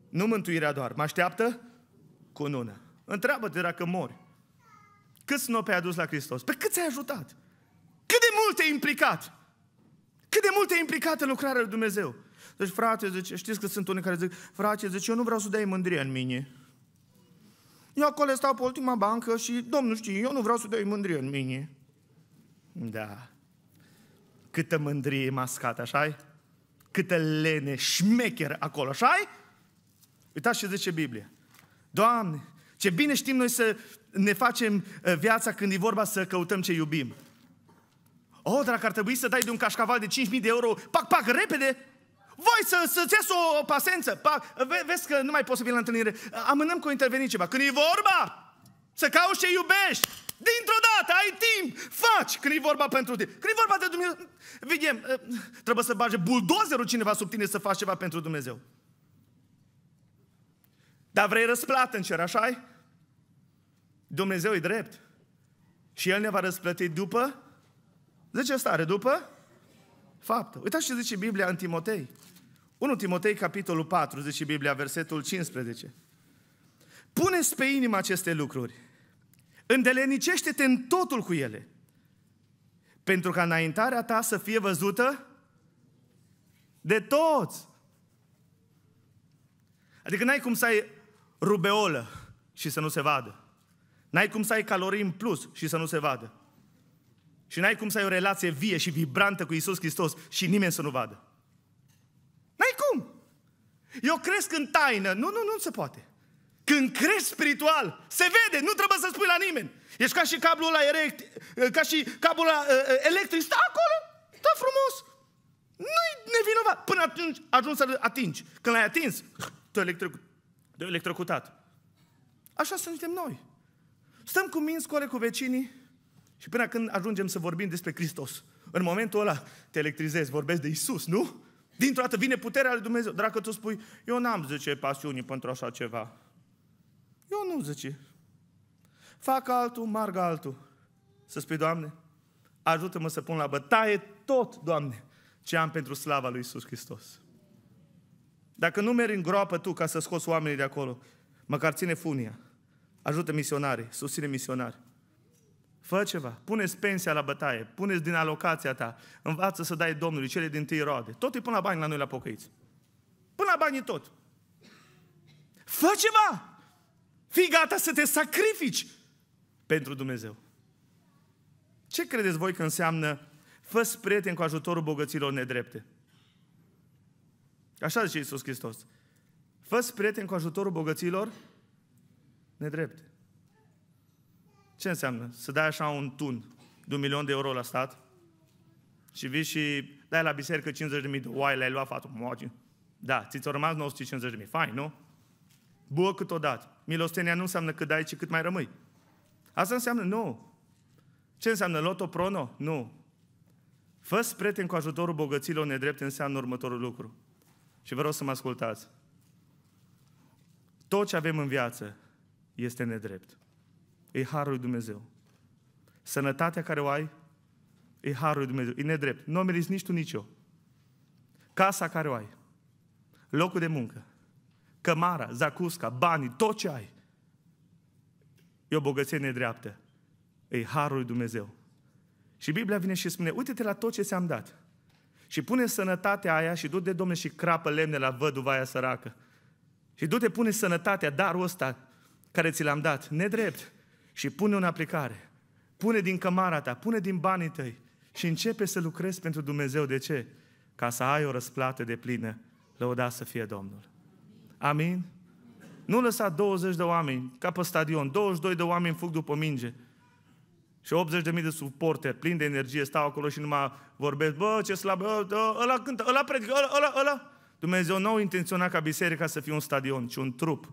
Nu mântuirea doar, mă așteaptă? Cununa. Întreabă-te dacă mori. Cât nopi ai adus la Hristos? Pe ți ai ajutat? Cât de mult te-ai implicat? Cât de mult te-ai implicat în lucrarea lui Dumnezeu? Deci, frate, zice, știți că sunt unii care zic, frate, zice, eu nu vreau să dai mândrie în mine. Eu acolo stau pe ultima bancă și, domnul știe, eu nu vreau să dai mândrie în mine. Da. Câtă mândrie mascată, așa Câtă lene, șmecher acolo, așa Uitați ce zice Biblia. Doamne, ce bine știm noi să ne facem uh, viața când e vorba să căutăm ce iubim. Oh, dacă ar trebui să dai de un cașcaval de 5.000 de euro, pac, pac, repede, voi să, să-ți ies o, o pasență. Pac, ve, vezi că nu mai poți să vii la întâlnire. Amânăm cu interveni ceva. Când e vorba să cauți ce iubești, dintr-o dată ai timp, faci. Când e vorba pentru tine. Când e vorba de Dumnezeu, vedem, uh, trebuie să bage buldozerul cineva sub tine să faci ceva pentru Dumnezeu. Dar vrei răsplată în cer, așa -i? Dumnezeu e drept. Și El ne va răsplăti după? Zice are după? Faptă. Uitați ce zice Biblia în Timotei. 1 Timotei, capitolul 4, zice Biblia, versetul 15. Puneți pe inimă aceste lucruri. Îndelenicește-te în totul cu ele. Pentru ca înaintarea ta să fie văzută de toți. Adică n-ai cum să ai rubeolă și să nu se vadă. N-ai cum să ai calorii în plus și să nu se vadă. Și n-ai cum să ai o relație vie și vibrantă cu Isus Hristos și nimeni să nu vadă. N-ai cum! Eu cresc în taină. Nu, nu, nu se poate. Când crești spiritual, se vede, nu trebuie să spui la nimeni. Ești ca și cablul ăla erect, eh, ca și cablul ăla eh, eh, electric, stă acolo, stă frumos. Nu-i nevinovat. Până atunci ajungi să-l atingi. Când l-ai atins, te-ai Te electrocutat. Așa suntem noi. Stăm cu minți cu cu vecinii și până când ajungem să vorbim despre Hristos. În momentul ăla te electrizezi, vorbesc de Isus, nu? Dintr-o dată vine puterea lui Dumnezeu. Dacă tu spui, eu n-am, zice, pasiuni pentru așa ceva. Eu nu, zice. Fac altul, marg altul. Să spui, Doamne, ajută-mă să pun la bătaie tot, Doamne, ce am pentru slava lui Isus Hristos. Dacă nu mergi în groapă tu ca să scoți oamenii de acolo, măcar ține funia. Ajută misionari, susține misionari. Fă ceva, puneți pensia la bătaie, puneți din alocația ta, învață să dai Domnului cele din tâi roade. Tot îi până la bani la noi la pocăiți. Până la banii tot. Fă ceva! Fii gata să te sacrifici pentru Dumnezeu. Ce credeți voi că înseamnă fă prieten cu ajutorul bogăților nedrepte? Așa zice Iisus Hristos. fă prieten cu ajutorul bogăților nedrepte. Ce înseamnă? Să dai așa un tun de un milion de euro la stat și vii și dai la biserică 50.000 de oai, le-ai luat fatul, moage. Da, ți-ți rămas 950.000, fain, nu? Bă, câteodată. Milostenia nu înseamnă cât dai, ci cât mai rămâi. Asta înseamnă nu. Ce înseamnă loto prono? Nu. fă prieten cu ajutorul bogăților nedrepte înseamnă următorul lucru. Și vă rog să mă ascultați. Tot ce avem în viață, este nedrept. E harul lui Dumnezeu. Sănătatea care o ai e harul lui Dumnezeu. E nedrept. Nu o meriți nici tu, nici eu. Casa care o ai, locul de muncă, cămara, zacusca, banii, tot ce ai, e o bogăție nedreaptă. E harul lui Dumnezeu. Și Biblia vine și spune, uite-te la tot ce ți-am dat. Și pune sănătatea aia și du-te, Domnule, și crapă lemne la văduva aia săracă. Și du-te, pune sănătatea, darul ăsta, care ți le-am dat, nedrept, și pune-o în aplicare. Pune din cămara ta, pune din banii tăi și începe să lucrezi pentru Dumnezeu. De ce? Ca să ai o răsplată de plină. Lăuda să fie Domnul. Amin? Nu lăsa 20 de oameni ca pe stadion, 22 de oameni fug după minge. Și 80.000 de suporteri, plini de energie, stau acolo și numai vorbesc, bă, ce slab, bă, ăla cântă, ăla predică, ăla, ăla, ăla. Dumnezeu nu a intenționat ca biserica să fie un stadion, ci un trup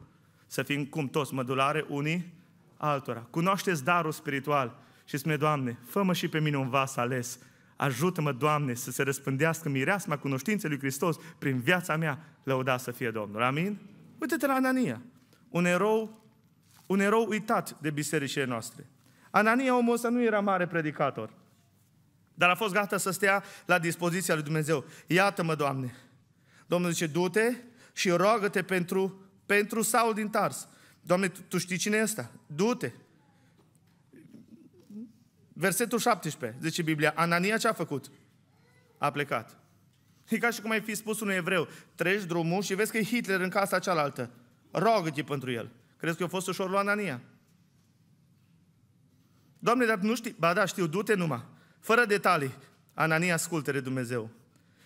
să fim cum toți mădulare unii altora. Cunoașteți darul spiritual și spune, Doamne, fă-mă și pe mine un vas ales. Ajută-mă, Doamne, să se răspândească mireasma cunoștinței lui Hristos prin viața mea. Lăuda să fie Domnul. Amin? Uite-te la Anania, un erou, un erou uitat de bisericile noastre. Anania, omul ăsta, nu era mare predicator, dar a fost gata să stea la dispoziția lui Dumnezeu. Iată-mă, Doamne! Domnul zice, du-te și roagă-te pentru pentru Saul din Tars. Doamne, tu, tu știi cine e ăsta? Du-te! Versetul 17, zice Biblia, Anania ce a făcut? A plecat. E ca și cum ai fi spus unui evreu, treci drumul și vezi că e Hitler în casa cealaltă. Rogă-te pentru el. Crezi că a fost ușor lui Anania? Doamne, dar nu știi? Ba da, știu, du-te numai. Fără detalii. Anania ascultă de Dumnezeu.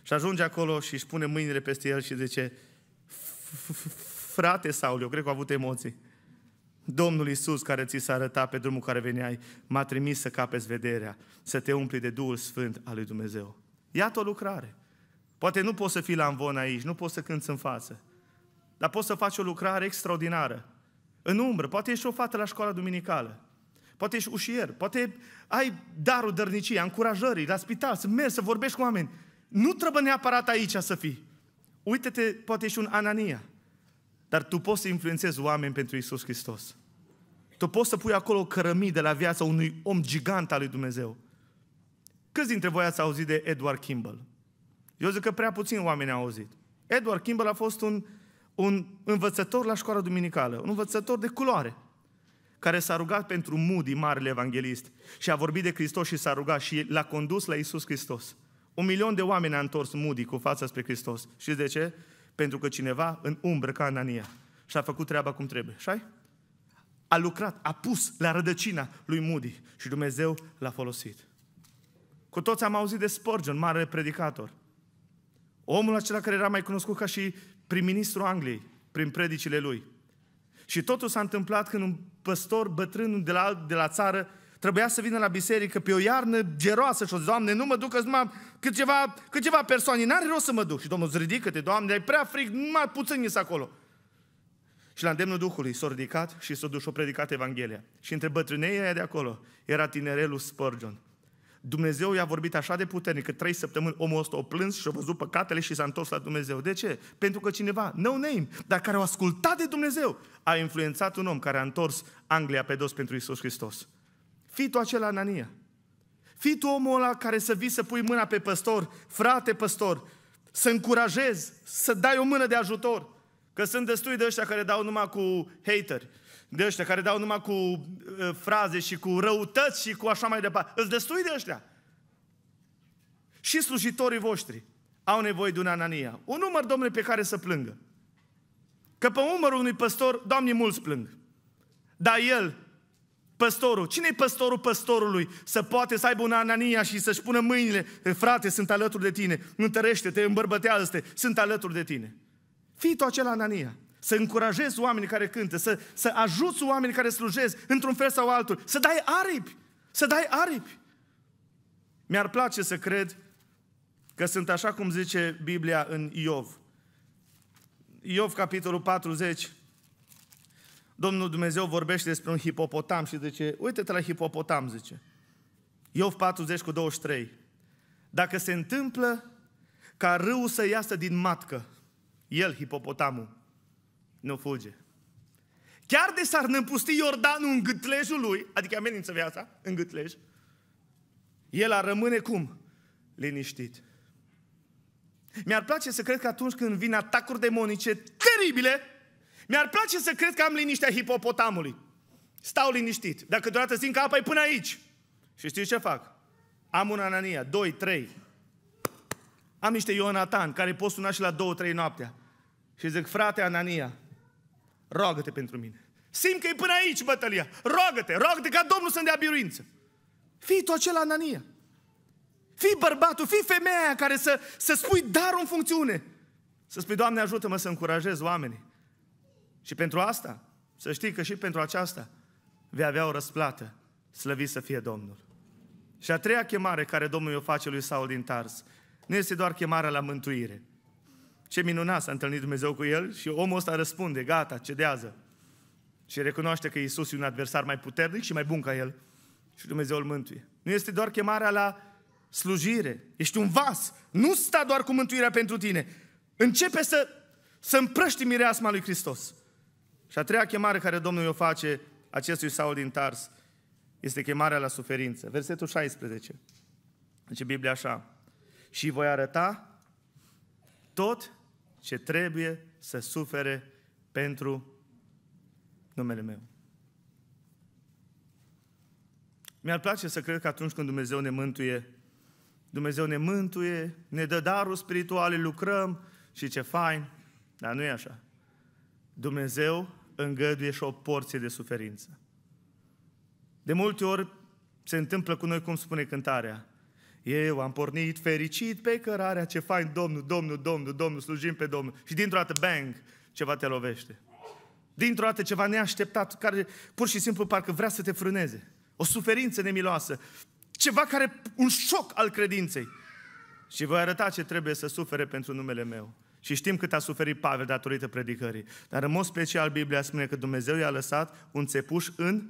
Și ajunge acolo și își pune mâinile peste el și zice, frate Saul, eu cred că a avut emoții. Domnul Iisus care ți s-a arătat pe drumul care veneai, m-a trimis să capeți vederea, să te umpli de Duhul Sfânt al lui Dumnezeu. Iată o lucrare. Poate nu poți să fii la învon aici, nu poți să cânți în față, dar poți să faci o lucrare extraordinară. În umbră, poate ești o fată la școala duminicală, poate ești ușier, poate ai darul dărniciei, încurajării, la spital, să mergi, să vorbești cu oameni. Nu trebuie neapărat aici să fii. Uite-te, poate ești un Anania, dar tu poți să influențezi oameni pentru Isus Hristos. Tu poți să pui acolo cărămii de la viața unui om gigant al lui Dumnezeu. Câți dintre voi ați auzit de Edward Kimball? Eu zic că prea puțin oameni au auzit. Edward Kimball a fost un, un învățător la școala duminicală, un învățător de culoare, care s-a rugat pentru Moody, marele evanghelist, și a vorbit de Hristos și s-a rugat și l-a condus la Isus Hristos. Un milion de oameni a întors Moody cu fața spre Hristos. Și de ce? Pentru că cineva în umbră, ca Anania, și-a făcut treaba cum trebuie. Și A lucrat, a pus la rădăcina lui Moody și Dumnezeu l-a folosit. Cu toți am auzit de Spurgeon, mare predicator. Omul acela care era mai cunoscut ca și prim-ministru Angliei, prin predicile lui. Și totul s-a întâmplat când un păstor bătrân de la, de la țară Trebuia să vină la biserică pe o iarnă geroasă și o Doamne, nu mă duc, că numai câteva, câteva persoane, n-are rost să mă duc. Și Domnul, ridică-te, Doamne, ai prea frig, numai puțin să acolo. Și la îndemnul Duhului s-a ridicat și s-a dus și-a predicat Evanghelia. Și între bătrânei aia de acolo era tinerelul Spurgeon. Dumnezeu i-a vorbit așa de puternic că trei săptămâni omul ăsta o plâns și a văzut păcatele și s-a întors la Dumnezeu. De ce? Pentru că cineva, no name, dar care a ascultat de Dumnezeu, a influențat un om care a întors Anglia pe dos pentru Isus Hristos. Fii tu acela Anania. Fii tu omul ăla care să vii să pui mâna pe păstor, frate păstor, să încurajezi, să dai o mână de ajutor. Că sunt destui de ăștia care dau numai cu hateri, de ăștia care dau numai cu uh, fraze și cu răutăți și cu așa mai departe. Îți destui de ăștia. Și slujitorii voștri au nevoie de un Anania. Un număr, domnule, pe care să plângă. Că pe umărul unui păstor, Doamne, mulți plâng. Dar el Păstorul. Cine i păstorul păstorului? Să poate să aibă un anania și să-și pună mâinile. Eh, frate, sunt alături de tine. Întărește-te, îmbărbătează-te. Sunt alături de tine. Fii tu acela anania. Să încurajezi oamenii care cântă, să, să ajuți oamenii care slujezi într-un fel sau altul. Să dai aripi. Să dai aripi. Mi-ar place să cred că sunt așa cum zice Biblia în Iov. Iov, capitolul 40, Domnul Dumnezeu vorbește despre un hipopotam și zice, uite-te la hipopotam, zice. Iov 40 cu 23. Dacă se întâmplă ca râul să iasă din matcă, el, hipopotamul, nu fuge. Chiar de s-ar năpusti Iordanul în gâtlejul lui, adică amenință viața, în gâtlej, el ar rămâne cum? Liniștit. Mi-ar place să cred că atunci când vin atacuri demonice teribile, mi-ar place să cred că am liniștea hipopotamului. Stau liniștit. Dacă deodată simt că apa e până aici. Și știți ce fac? Am un Anania, 2, 3. Am niște Ionatan, care pot suna și la 2, 3 noaptea. Și zic, frate Anania, roagă-te pentru mine. Simt că e până aici bătălia. Roagă-te, roagă-te ca Domnul să-mi dea biruință. Fii tu acela Anania. Fii bărbatul, fii femeia care să, să spui darul în funcțiune. Să spui, Doamne, ajută-mă să încurajez oamenii. Și pentru asta, să știi că și pentru aceasta vei avea o răsplată. Slăvit să fie Domnul. Și a treia chemare care Domnul o face lui Saul din Tars nu este doar chemarea la mântuire. Ce minunat s-a întâlnit Dumnezeu cu el și omul ăsta răspunde, gata, cedează. Și recunoaște că Isus e un adversar mai puternic și mai bun ca el. Și Dumnezeu îl mântuie. Nu este doar chemarea la slujire. Ești un vas. Nu sta doar cu mântuirea pentru tine. Începe să, să împrăști mireasma lui Hristos. Și a treia chemare care Domnul o face acestui Saul din Tars este chemarea la suferință. Versetul 16. Zice Biblia așa. Și voi arăta tot ce trebuie să sufere pentru numele meu. Mi-ar place să cred că atunci când Dumnezeu ne mântuie, Dumnezeu ne mântuie, ne dă daruri spirituale, lucrăm și ce fain, dar nu e așa. Dumnezeu îngăduie și o porție de suferință. De multe ori se întâmplă cu noi cum spune cântarea. Eu am pornit fericit pe cărarea, ce fain, Domnul, Domnul, Domnul, Domnul, slujim pe Domnul. Și dintr-o dată, bang, ceva te lovește. Dintr-o dată ceva neașteptat, care pur și simplu parcă vrea să te frâneze. O suferință nemiloasă. Ceva care, un șoc al credinței. Și voi arăta ce trebuie să sufere pentru numele meu. Și știm cât a suferit Pavel datorită predicării. Dar în mod special Biblia spune că Dumnezeu i-a lăsat un țepuș în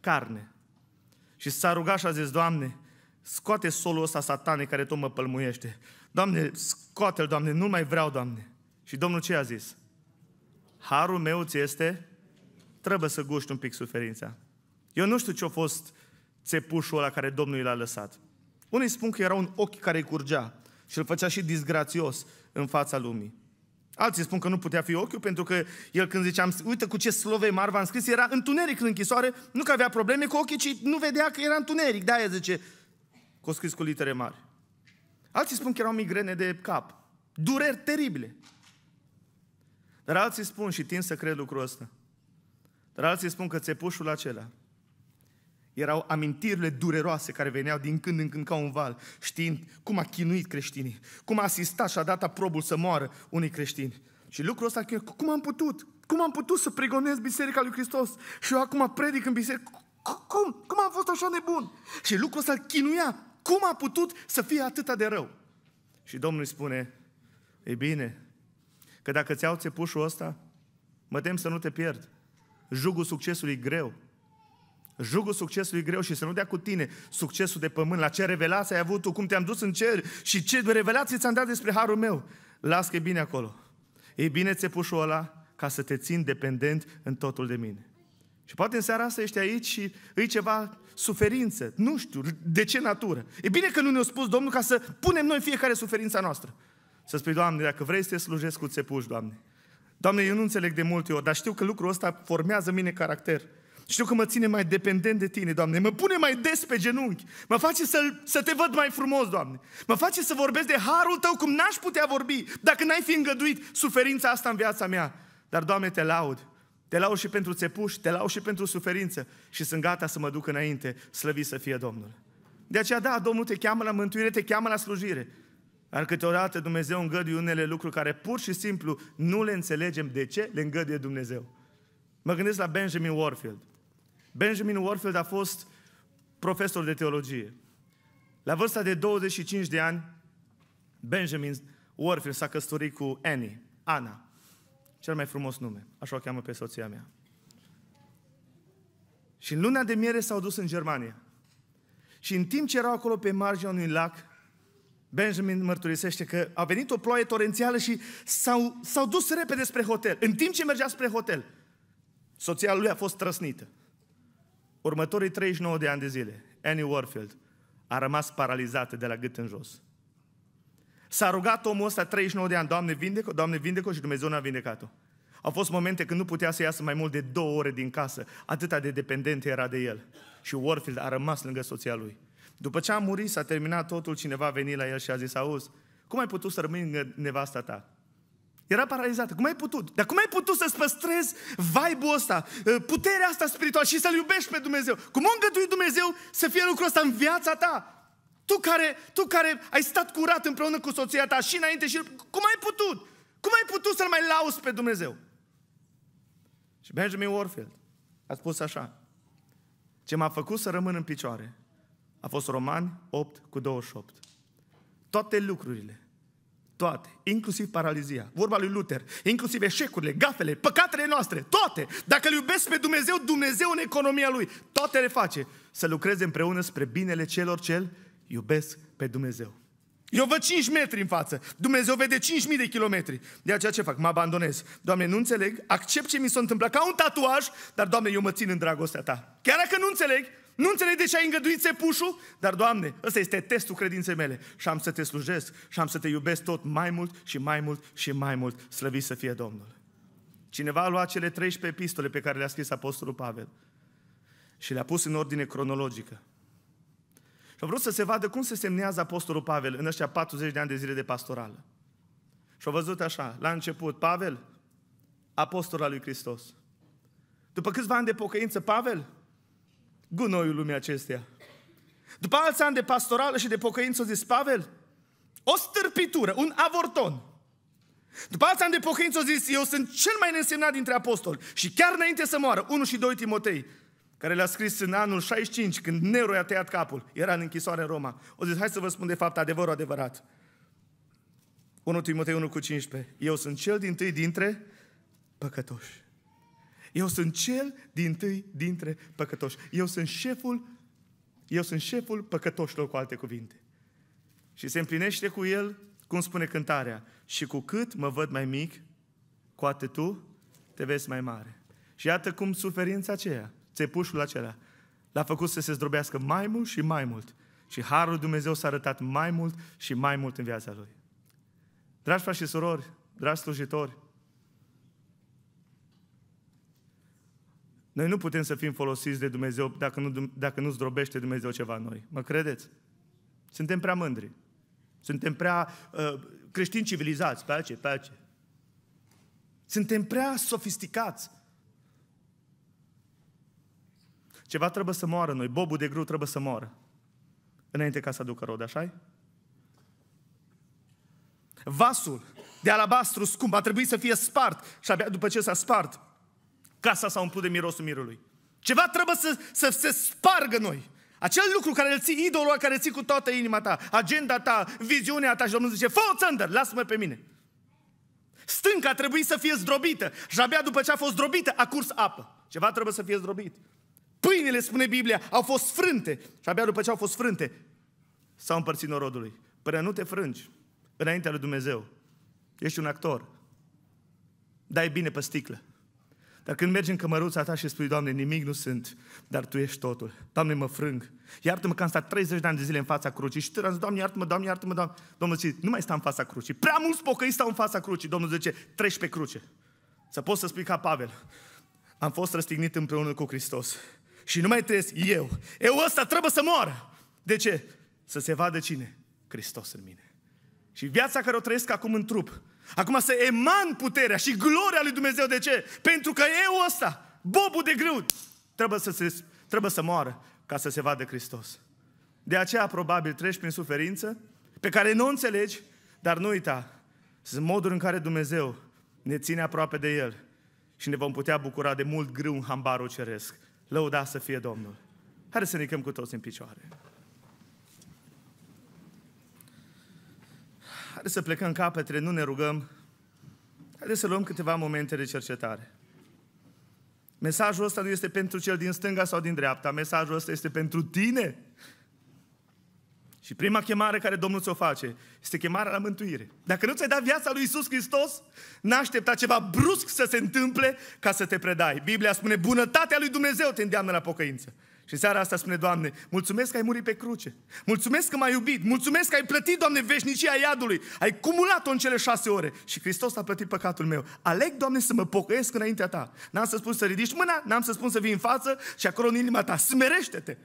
carne. Și s-a rugat și a zis, Doamne, scoate solul ăsta satanei care tot mă pălmuiește. Doamne, scoate-l, Doamne, nu mai vreau, Doamne. Și Domnul ce a zis? Harul meu ți este, trebuie să guști un pic suferința. Eu nu știu ce a fost țepușul ăla care Domnul l-a lăsat. Unii spun că era un ochi care curgea și îl făcea și disgrațios în fața lumii. Alții spun că nu putea fi ochiul pentru că el când ziceam, uite cu ce slove v am scris, era întuneric în închisoare, nu că avea probleme cu ochii, ci nu vedea că era întuneric. De-aia zice că o scris cu litere mari. Alții spun că erau migrene de cap, dureri teribile. Dar alții spun și tin să cred lucrul ăsta. Dar alții spun că țepușul acela erau amintirile dureroase care veneau din când în când ca un val, știind cum a chinuit creștinii, cum a asistat și a dat aprobul să moară unii creștini. Și lucrul ăsta, cum am putut? Cum am putut să pregonez Biserica lui Hristos? Și eu acum predic în biserică. Cum? Cum am fost așa nebun? Și lucrul ăsta îl chinuia. Cum a putut să fie atât de rău? Și Domnul îi spune, e bine, că dacă ți-au țepușul ăsta, mă tem să nu te pierd. Jugul succesului e greu jugul succesului greu și să nu dea cu tine succesul de pământ, la ce revelație ai avut tu, cum te-am dus în cer și ce revelație ți-am dat despre harul meu. Las că e bine acolo. E bine țepușul ăla ca să te țin dependent în totul de mine. Și poate în seara asta ești aici și îi ceva suferință, nu știu, de ce natură. E bine că nu ne-a spus Domnul ca să punem noi fiecare suferința noastră. Să spui, Doamne, dacă vrei să te slujesc cu țepuș, Doamne. Doamne, eu nu înțeleg de multe ori, dar știu că lucrul ăsta formează mine caracter. Știu că mă ține mai dependent de Tine, Doamne. Mă pune mai des pe genunchi. Mă face să, să Te văd mai frumos, Doamne. Mă face să vorbesc de harul Tău cum n-aș putea vorbi dacă n-ai fi îngăduit suferința asta în viața mea. Dar, Doamne, Te laud. Te laud și pentru țepuș, Te laud și pentru suferință. Și sunt gata să mă duc înainte. Slăvit să fie Domnul. De aceea, da, Domnul te cheamă la mântuire, te cheamă la slujire. Dar câteodată Dumnezeu îngăduie unele lucruri care pur și simplu nu le înțelegem de ce le îngăduie Dumnezeu. Mă gândesc la Benjamin Warfield. Benjamin Warfield a fost profesor de teologie. La vârsta de 25 de ani, Benjamin Warfield s-a căsătorit cu Annie, Ana, cel mai frumos nume, așa o cheamă pe soția mea. Și în luna de miere s-au dus în Germania. Și în timp ce erau acolo pe marginea unui lac, Benjamin mărturisește că a venit o ploaie torențială și s-au, s-au dus repede spre hotel. În timp ce mergea spre hotel, soția lui a fost trăsnită următorii 39 de ani de zile, Annie Warfield a rămas paralizată de la gât în jos. S-a rugat omul ăsta 39 de ani, Doamne vindecă, Doamne vindecă și Dumnezeu n-a vindecat-o. Au fost momente când nu putea să iasă mai mult de două ore din casă, atâta de dependent era de el. Și Warfield a rămas lângă soția lui. După ce a murit, s-a terminat totul, cineva a venit la el și a zis, auzi, cum ai putut să rămâi lângă nevasta ta? Era paralizată. Cum ai putut? Dar cum ai putut să-ți păstrezi vibe-ul ăsta, ă, puterea asta spirituală și să-L iubești pe Dumnezeu? Cum a îngăduit Dumnezeu să fie lucrul ăsta în viața ta? Tu care, tu care ai stat curat împreună cu soția ta și înainte și... Cum ai putut? Cum ai putut să-L mai lauzi pe Dumnezeu? Și Benjamin Warfield a spus așa. Ce m-a făcut să rămân în picioare a fost Roman 8 cu 28. Toate lucrurile toate, inclusiv paralizia, vorba lui Luther, inclusiv eșecurile, gafele, păcatele noastre, toate. Dacă îl iubesc pe Dumnezeu, Dumnezeu în economia lui, toate le face să lucreze împreună spre binele celor ce îl iubesc pe Dumnezeu. Eu văd 5 metri în față. Dumnezeu vede 5.000 de kilometri. De aceea ce fac? Mă abandonez. Doamne, nu înțeleg, accept ce mi s-a întâmplat ca un tatuaj, dar Doamne, eu mă țin în dragostea Ta. Chiar dacă nu înțeleg, nu înțeleg de ce ai îngăduit țepușul, dar, Doamne, ăsta este testul credinței mele și am să te slujesc și am să te iubesc tot mai mult și mai mult și mai mult, slăvit să fie Domnul. Cineva a luat cele 13 epistole pe care le-a scris Apostolul Pavel și le-a pus în ordine cronologică. Și a vrut să se vadă cum se semnează Apostolul Pavel în ăștia 40 de ani de zile de pastorală. Și au văzut așa, la început, Pavel, apostol al lui Hristos. După câțiva ani de pocăință, Pavel, gunoiul lumii acesteia. După alți ani de pastorală și de pocăință, zis Pavel, o stârpitură, un avorton. După alți ani de pocăință, o zis, eu sunt cel mai nesemnat dintre apostoli. Și chiar înainte să moară, 1 și 2 Timotei, care le-a scris în anul 65, când Nero i-a tăiat capul, era în închisoare în Roma, o zis, hai să vă spun de fapt adevărul adevărat. 1 Timotei 1 cu 15, eu sunt cel din tâi dintre păcătoși. Eu sunt cel din tâi dintre păcătoși. Eu sunt șeful, eu sunt șeful păcătoșilor, cu alte cuvinte. Și se împlinește cu el, cum spune cântarea, și cu cât mă văd mai mic, cu atât tu te vezi mai mare. Și iată cum suferința aceea, țepușul acela, l-a făcut să se zdrobească mai mult și mai mult. Și Harul Dumnezeu s-a arătat mai mult și mai mult în viața lui. Dragi frați și surori, dragi slujitori, Noi nu putem să fim folosiți de Dumnezeu dacă nu, dacă nu zdrobește Dumnezeu ceva în noi. Mă credeți? Suntem prea mândri. Suntem prea uh, creștini civilizați, pace, pace. Suntem prea sofisticați. Ceva trebuie să moară noi. Bobul de grâu trebuie să moară. Înainte ca să aducă rod, așa -i? Vasul de alabastru scump a trebuit să fie spart și abia după ce s-a spart, casa s-a umplut de mirosul mirului. Ceva trebuie să, să se spargă noi. Acel lucru care îl ții, idolul care îl ții cu toată inima ta, agenda ta, viziunea ta și Domnul zice, fă țăndăr, lasă-mă pe mine. Stânca a trebuit să fie zdrobită și abia după ce a fost zdrobită a curs apă. Ceva trebuie să fie zdrobit. Pâinile, spune Biblia, au fost frânte și abia după ce au fost frânte s-au împărțit norodului. Până nu te frângi înaintea lui Dumnezeu, ești un actor, dai bine pe sticlă. Dar când mergi în cămăruța ta și spui, Doamne, nimic nu sunt, dar Tu ești totul. Doamne, mă frâng. Iartă-mă că am stat 30 de ani de zile în fața crucii și târăți, Doamne, iartă-mă, Doamne, iartă-mă, Doamne. Domnul zice, nu mai stau în fața crucii. Prea mult spocăi stau în fața crucii. Domnul zice, treci pe cruce. Să poți să spui ca Pavel. Am fost răstignit împreună cu Hristos. Și nu mai trăiesc eu. Eu ăsta trebuie să moară. De ce? Să se vadă cine? Hristos în mine. Și viața care o trăiesc acum în trup, Acum să eman puterea și gloria lui Dumnezeu. De ce? Pentru că eu ăsta, bobul de grâu, trebuie să, se, trebuie să moară ca să se vadă Hristos. De aceea probabil treci prin suferință pe care nu o înțelegi, dar nu uita, sunt moduri în care Dumnezeu ne ține aproape de El și ne vom putea bucura de mult grâu în hambarul ceresc. Lăuda să fie Domnul. Hai să ne cu toți în picioare. Haideți să plecăm capetele, nu ne rugăm. Haideți să luăm câteva momente de cercetare. Mesajul ăsta nu este pentru cel din stânga sau din dreapta. Mesajul ăsta este pentru tine. Și prima chemare care Domnul ți-o face este chemarea la mântuire. Dacă nu ți-ai dat viața lui Isus Hristos, n-aștepta ceva brusc să se întâmple ca să te predai. Biblia spune, bunătatea lui Dumnezeu te îndeamnă la pocăință. Și seara asta spune, Doamne, mulțumesc că ai murit pe cruce. Mulțumesc că m-ai iubit. Mulțumesc că ai plătit, Doamne, veșnicia iadului. Ai cumulat-o în cele șase ore. Și Hristos a plătit păcatul meu. Aleg, Doamne, să mă pocăiesc înaintea Ta. N-am să spun să ridici mâna, n-am să spun să vii în față și acolo în inima Ta. Smerește-te!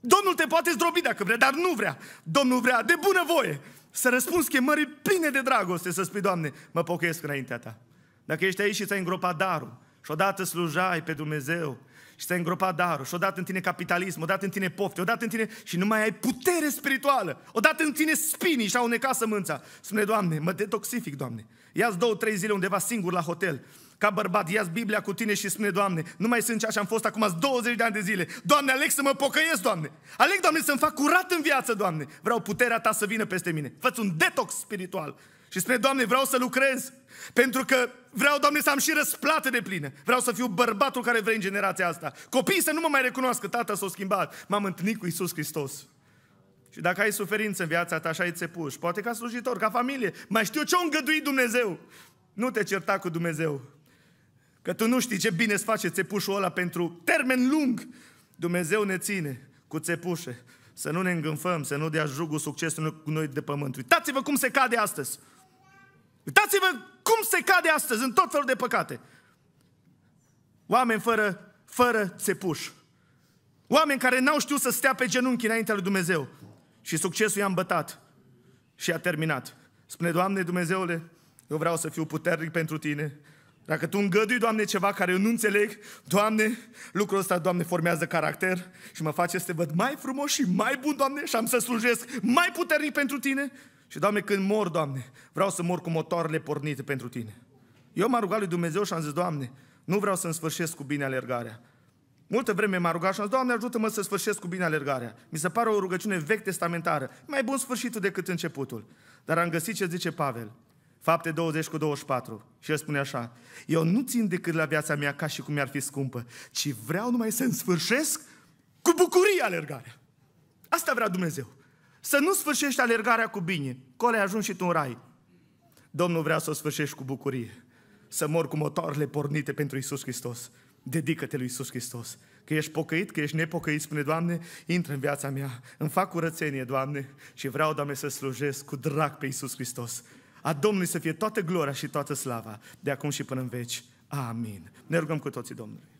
Domnul te poate zdrobi dacă vrea, dar nu vrea. Domnul vrea de bună voie să răspunzi chemării pline de dragoste, să spui, Doamne, mă pocăiesc înaintea Ta. Dacă ești aici și ți-ai îngropat darul și odată slujai pe Dumnezeu, și ți-ai îngropat darul și odată în tine capitalism, odată în tine pofte, odată în tine și nu mai ai putere spirituală, odată în tine spinii și au necat sămânța. Spune, Doamne, mă detoxific, Doamne. Ia-ți două, trei zile undeva singur la hotel, ca bărbat, ia Biblia cu tine și spune, Doamne, nu mai sunt ceea ce am fost acum 20 de ani de zile. Doamne, aleg să mă pocăiesc, Doamne. Aleg, Doamne, să-mi fac curat în viață, Doamne. Vreau puterea Ta să vină peste mine. Fă-ți un detox spiritual. Și spune, Doamne, vreau să lucrez, pentru că vreau, Doamne, să am și răsplată de plină. Vreau să fiu bărbatul care vrei în generația asta. Copiii să nu mă mai recunoască, tata s-a schimbat, m-am întâlnit cu Isus Hristos. Și dacă ai suferință în viața ta, așa ai țepuș, poate ca slujitor, ca familie, mai știu ce-o îngăduit Dumnezeu. Nu te certa cu Dumnezeu. Că tu nu știi ce bine îți face țepușul ăla pentru termen lung. Dumnezeu ne ține cu țepușe. Să nu ne îngânfăm, să nu dea jugul succesului cu noi de pământ. Uitați-vă cum se cade astăzi. Uitați-vă cum se cade astăzi în tot felul de păcate. Oameni fără, fără țepuș. Oameni care n-au știut să stea pe genunchi înaintea lui Dumnezeu. Și succesul i-a îmbătat și a terminat. Spune, Doamne Dumnezeule, eu vreau să fiu puternic pentru Tine. Dacă Tu îngădui, Doamne, ceva care eu nu înțeleg, Doamne, lucrul ăsta, Doamne, formează caracter și mă face să te văd mai frumos și mai bun, Doamne, și am să slujesc mai puternic pentru Tine. Și, Doamne, când mor, Doamne, vreau să mor cu motoarele pornite pentru Tine. Eu m-am rugat lui Dumnezeu și am zis, Doamne, nu vreau să-mi sfârșesc cu bine alergarea. Multă vreme m-am rugat și am zis, Doamne, ajută-mă să sfârșesc cu bine alergarea. Mi se pare o rugăciune vechi testamentară. Mai bun sfârșitul decât începutul. Dar am găsit ce zice Pavel. Fapte 20 cu 24. Și el spune așa, eu nu țin decât la viața mea ca și cum mi-ar fi scumpă, ci vreau numai să-mi sfârșesc cu bucurie alergarea. Asta vrea Dumnezeu. Să nu sfârșești alergarea cu bine, că ai ajuns și tu în rai. Domnul vrea să o sfârșești cu bucurie, să mor cu motoarele pornite pentru Isus Hristos. Dedică-te lui Isus Hristos. Că ești pocăit, că ești nepocăit, spune, Doamne, intră în viața mea, îmi fac curățenie, Doamne, și vreau, Doamne, să slujesc cu drag pe Isus Hristos. A Domnului să fie toată gloria și toată slava, de acum și până în veci. Amin. Ne rugăm cu toții Domnului.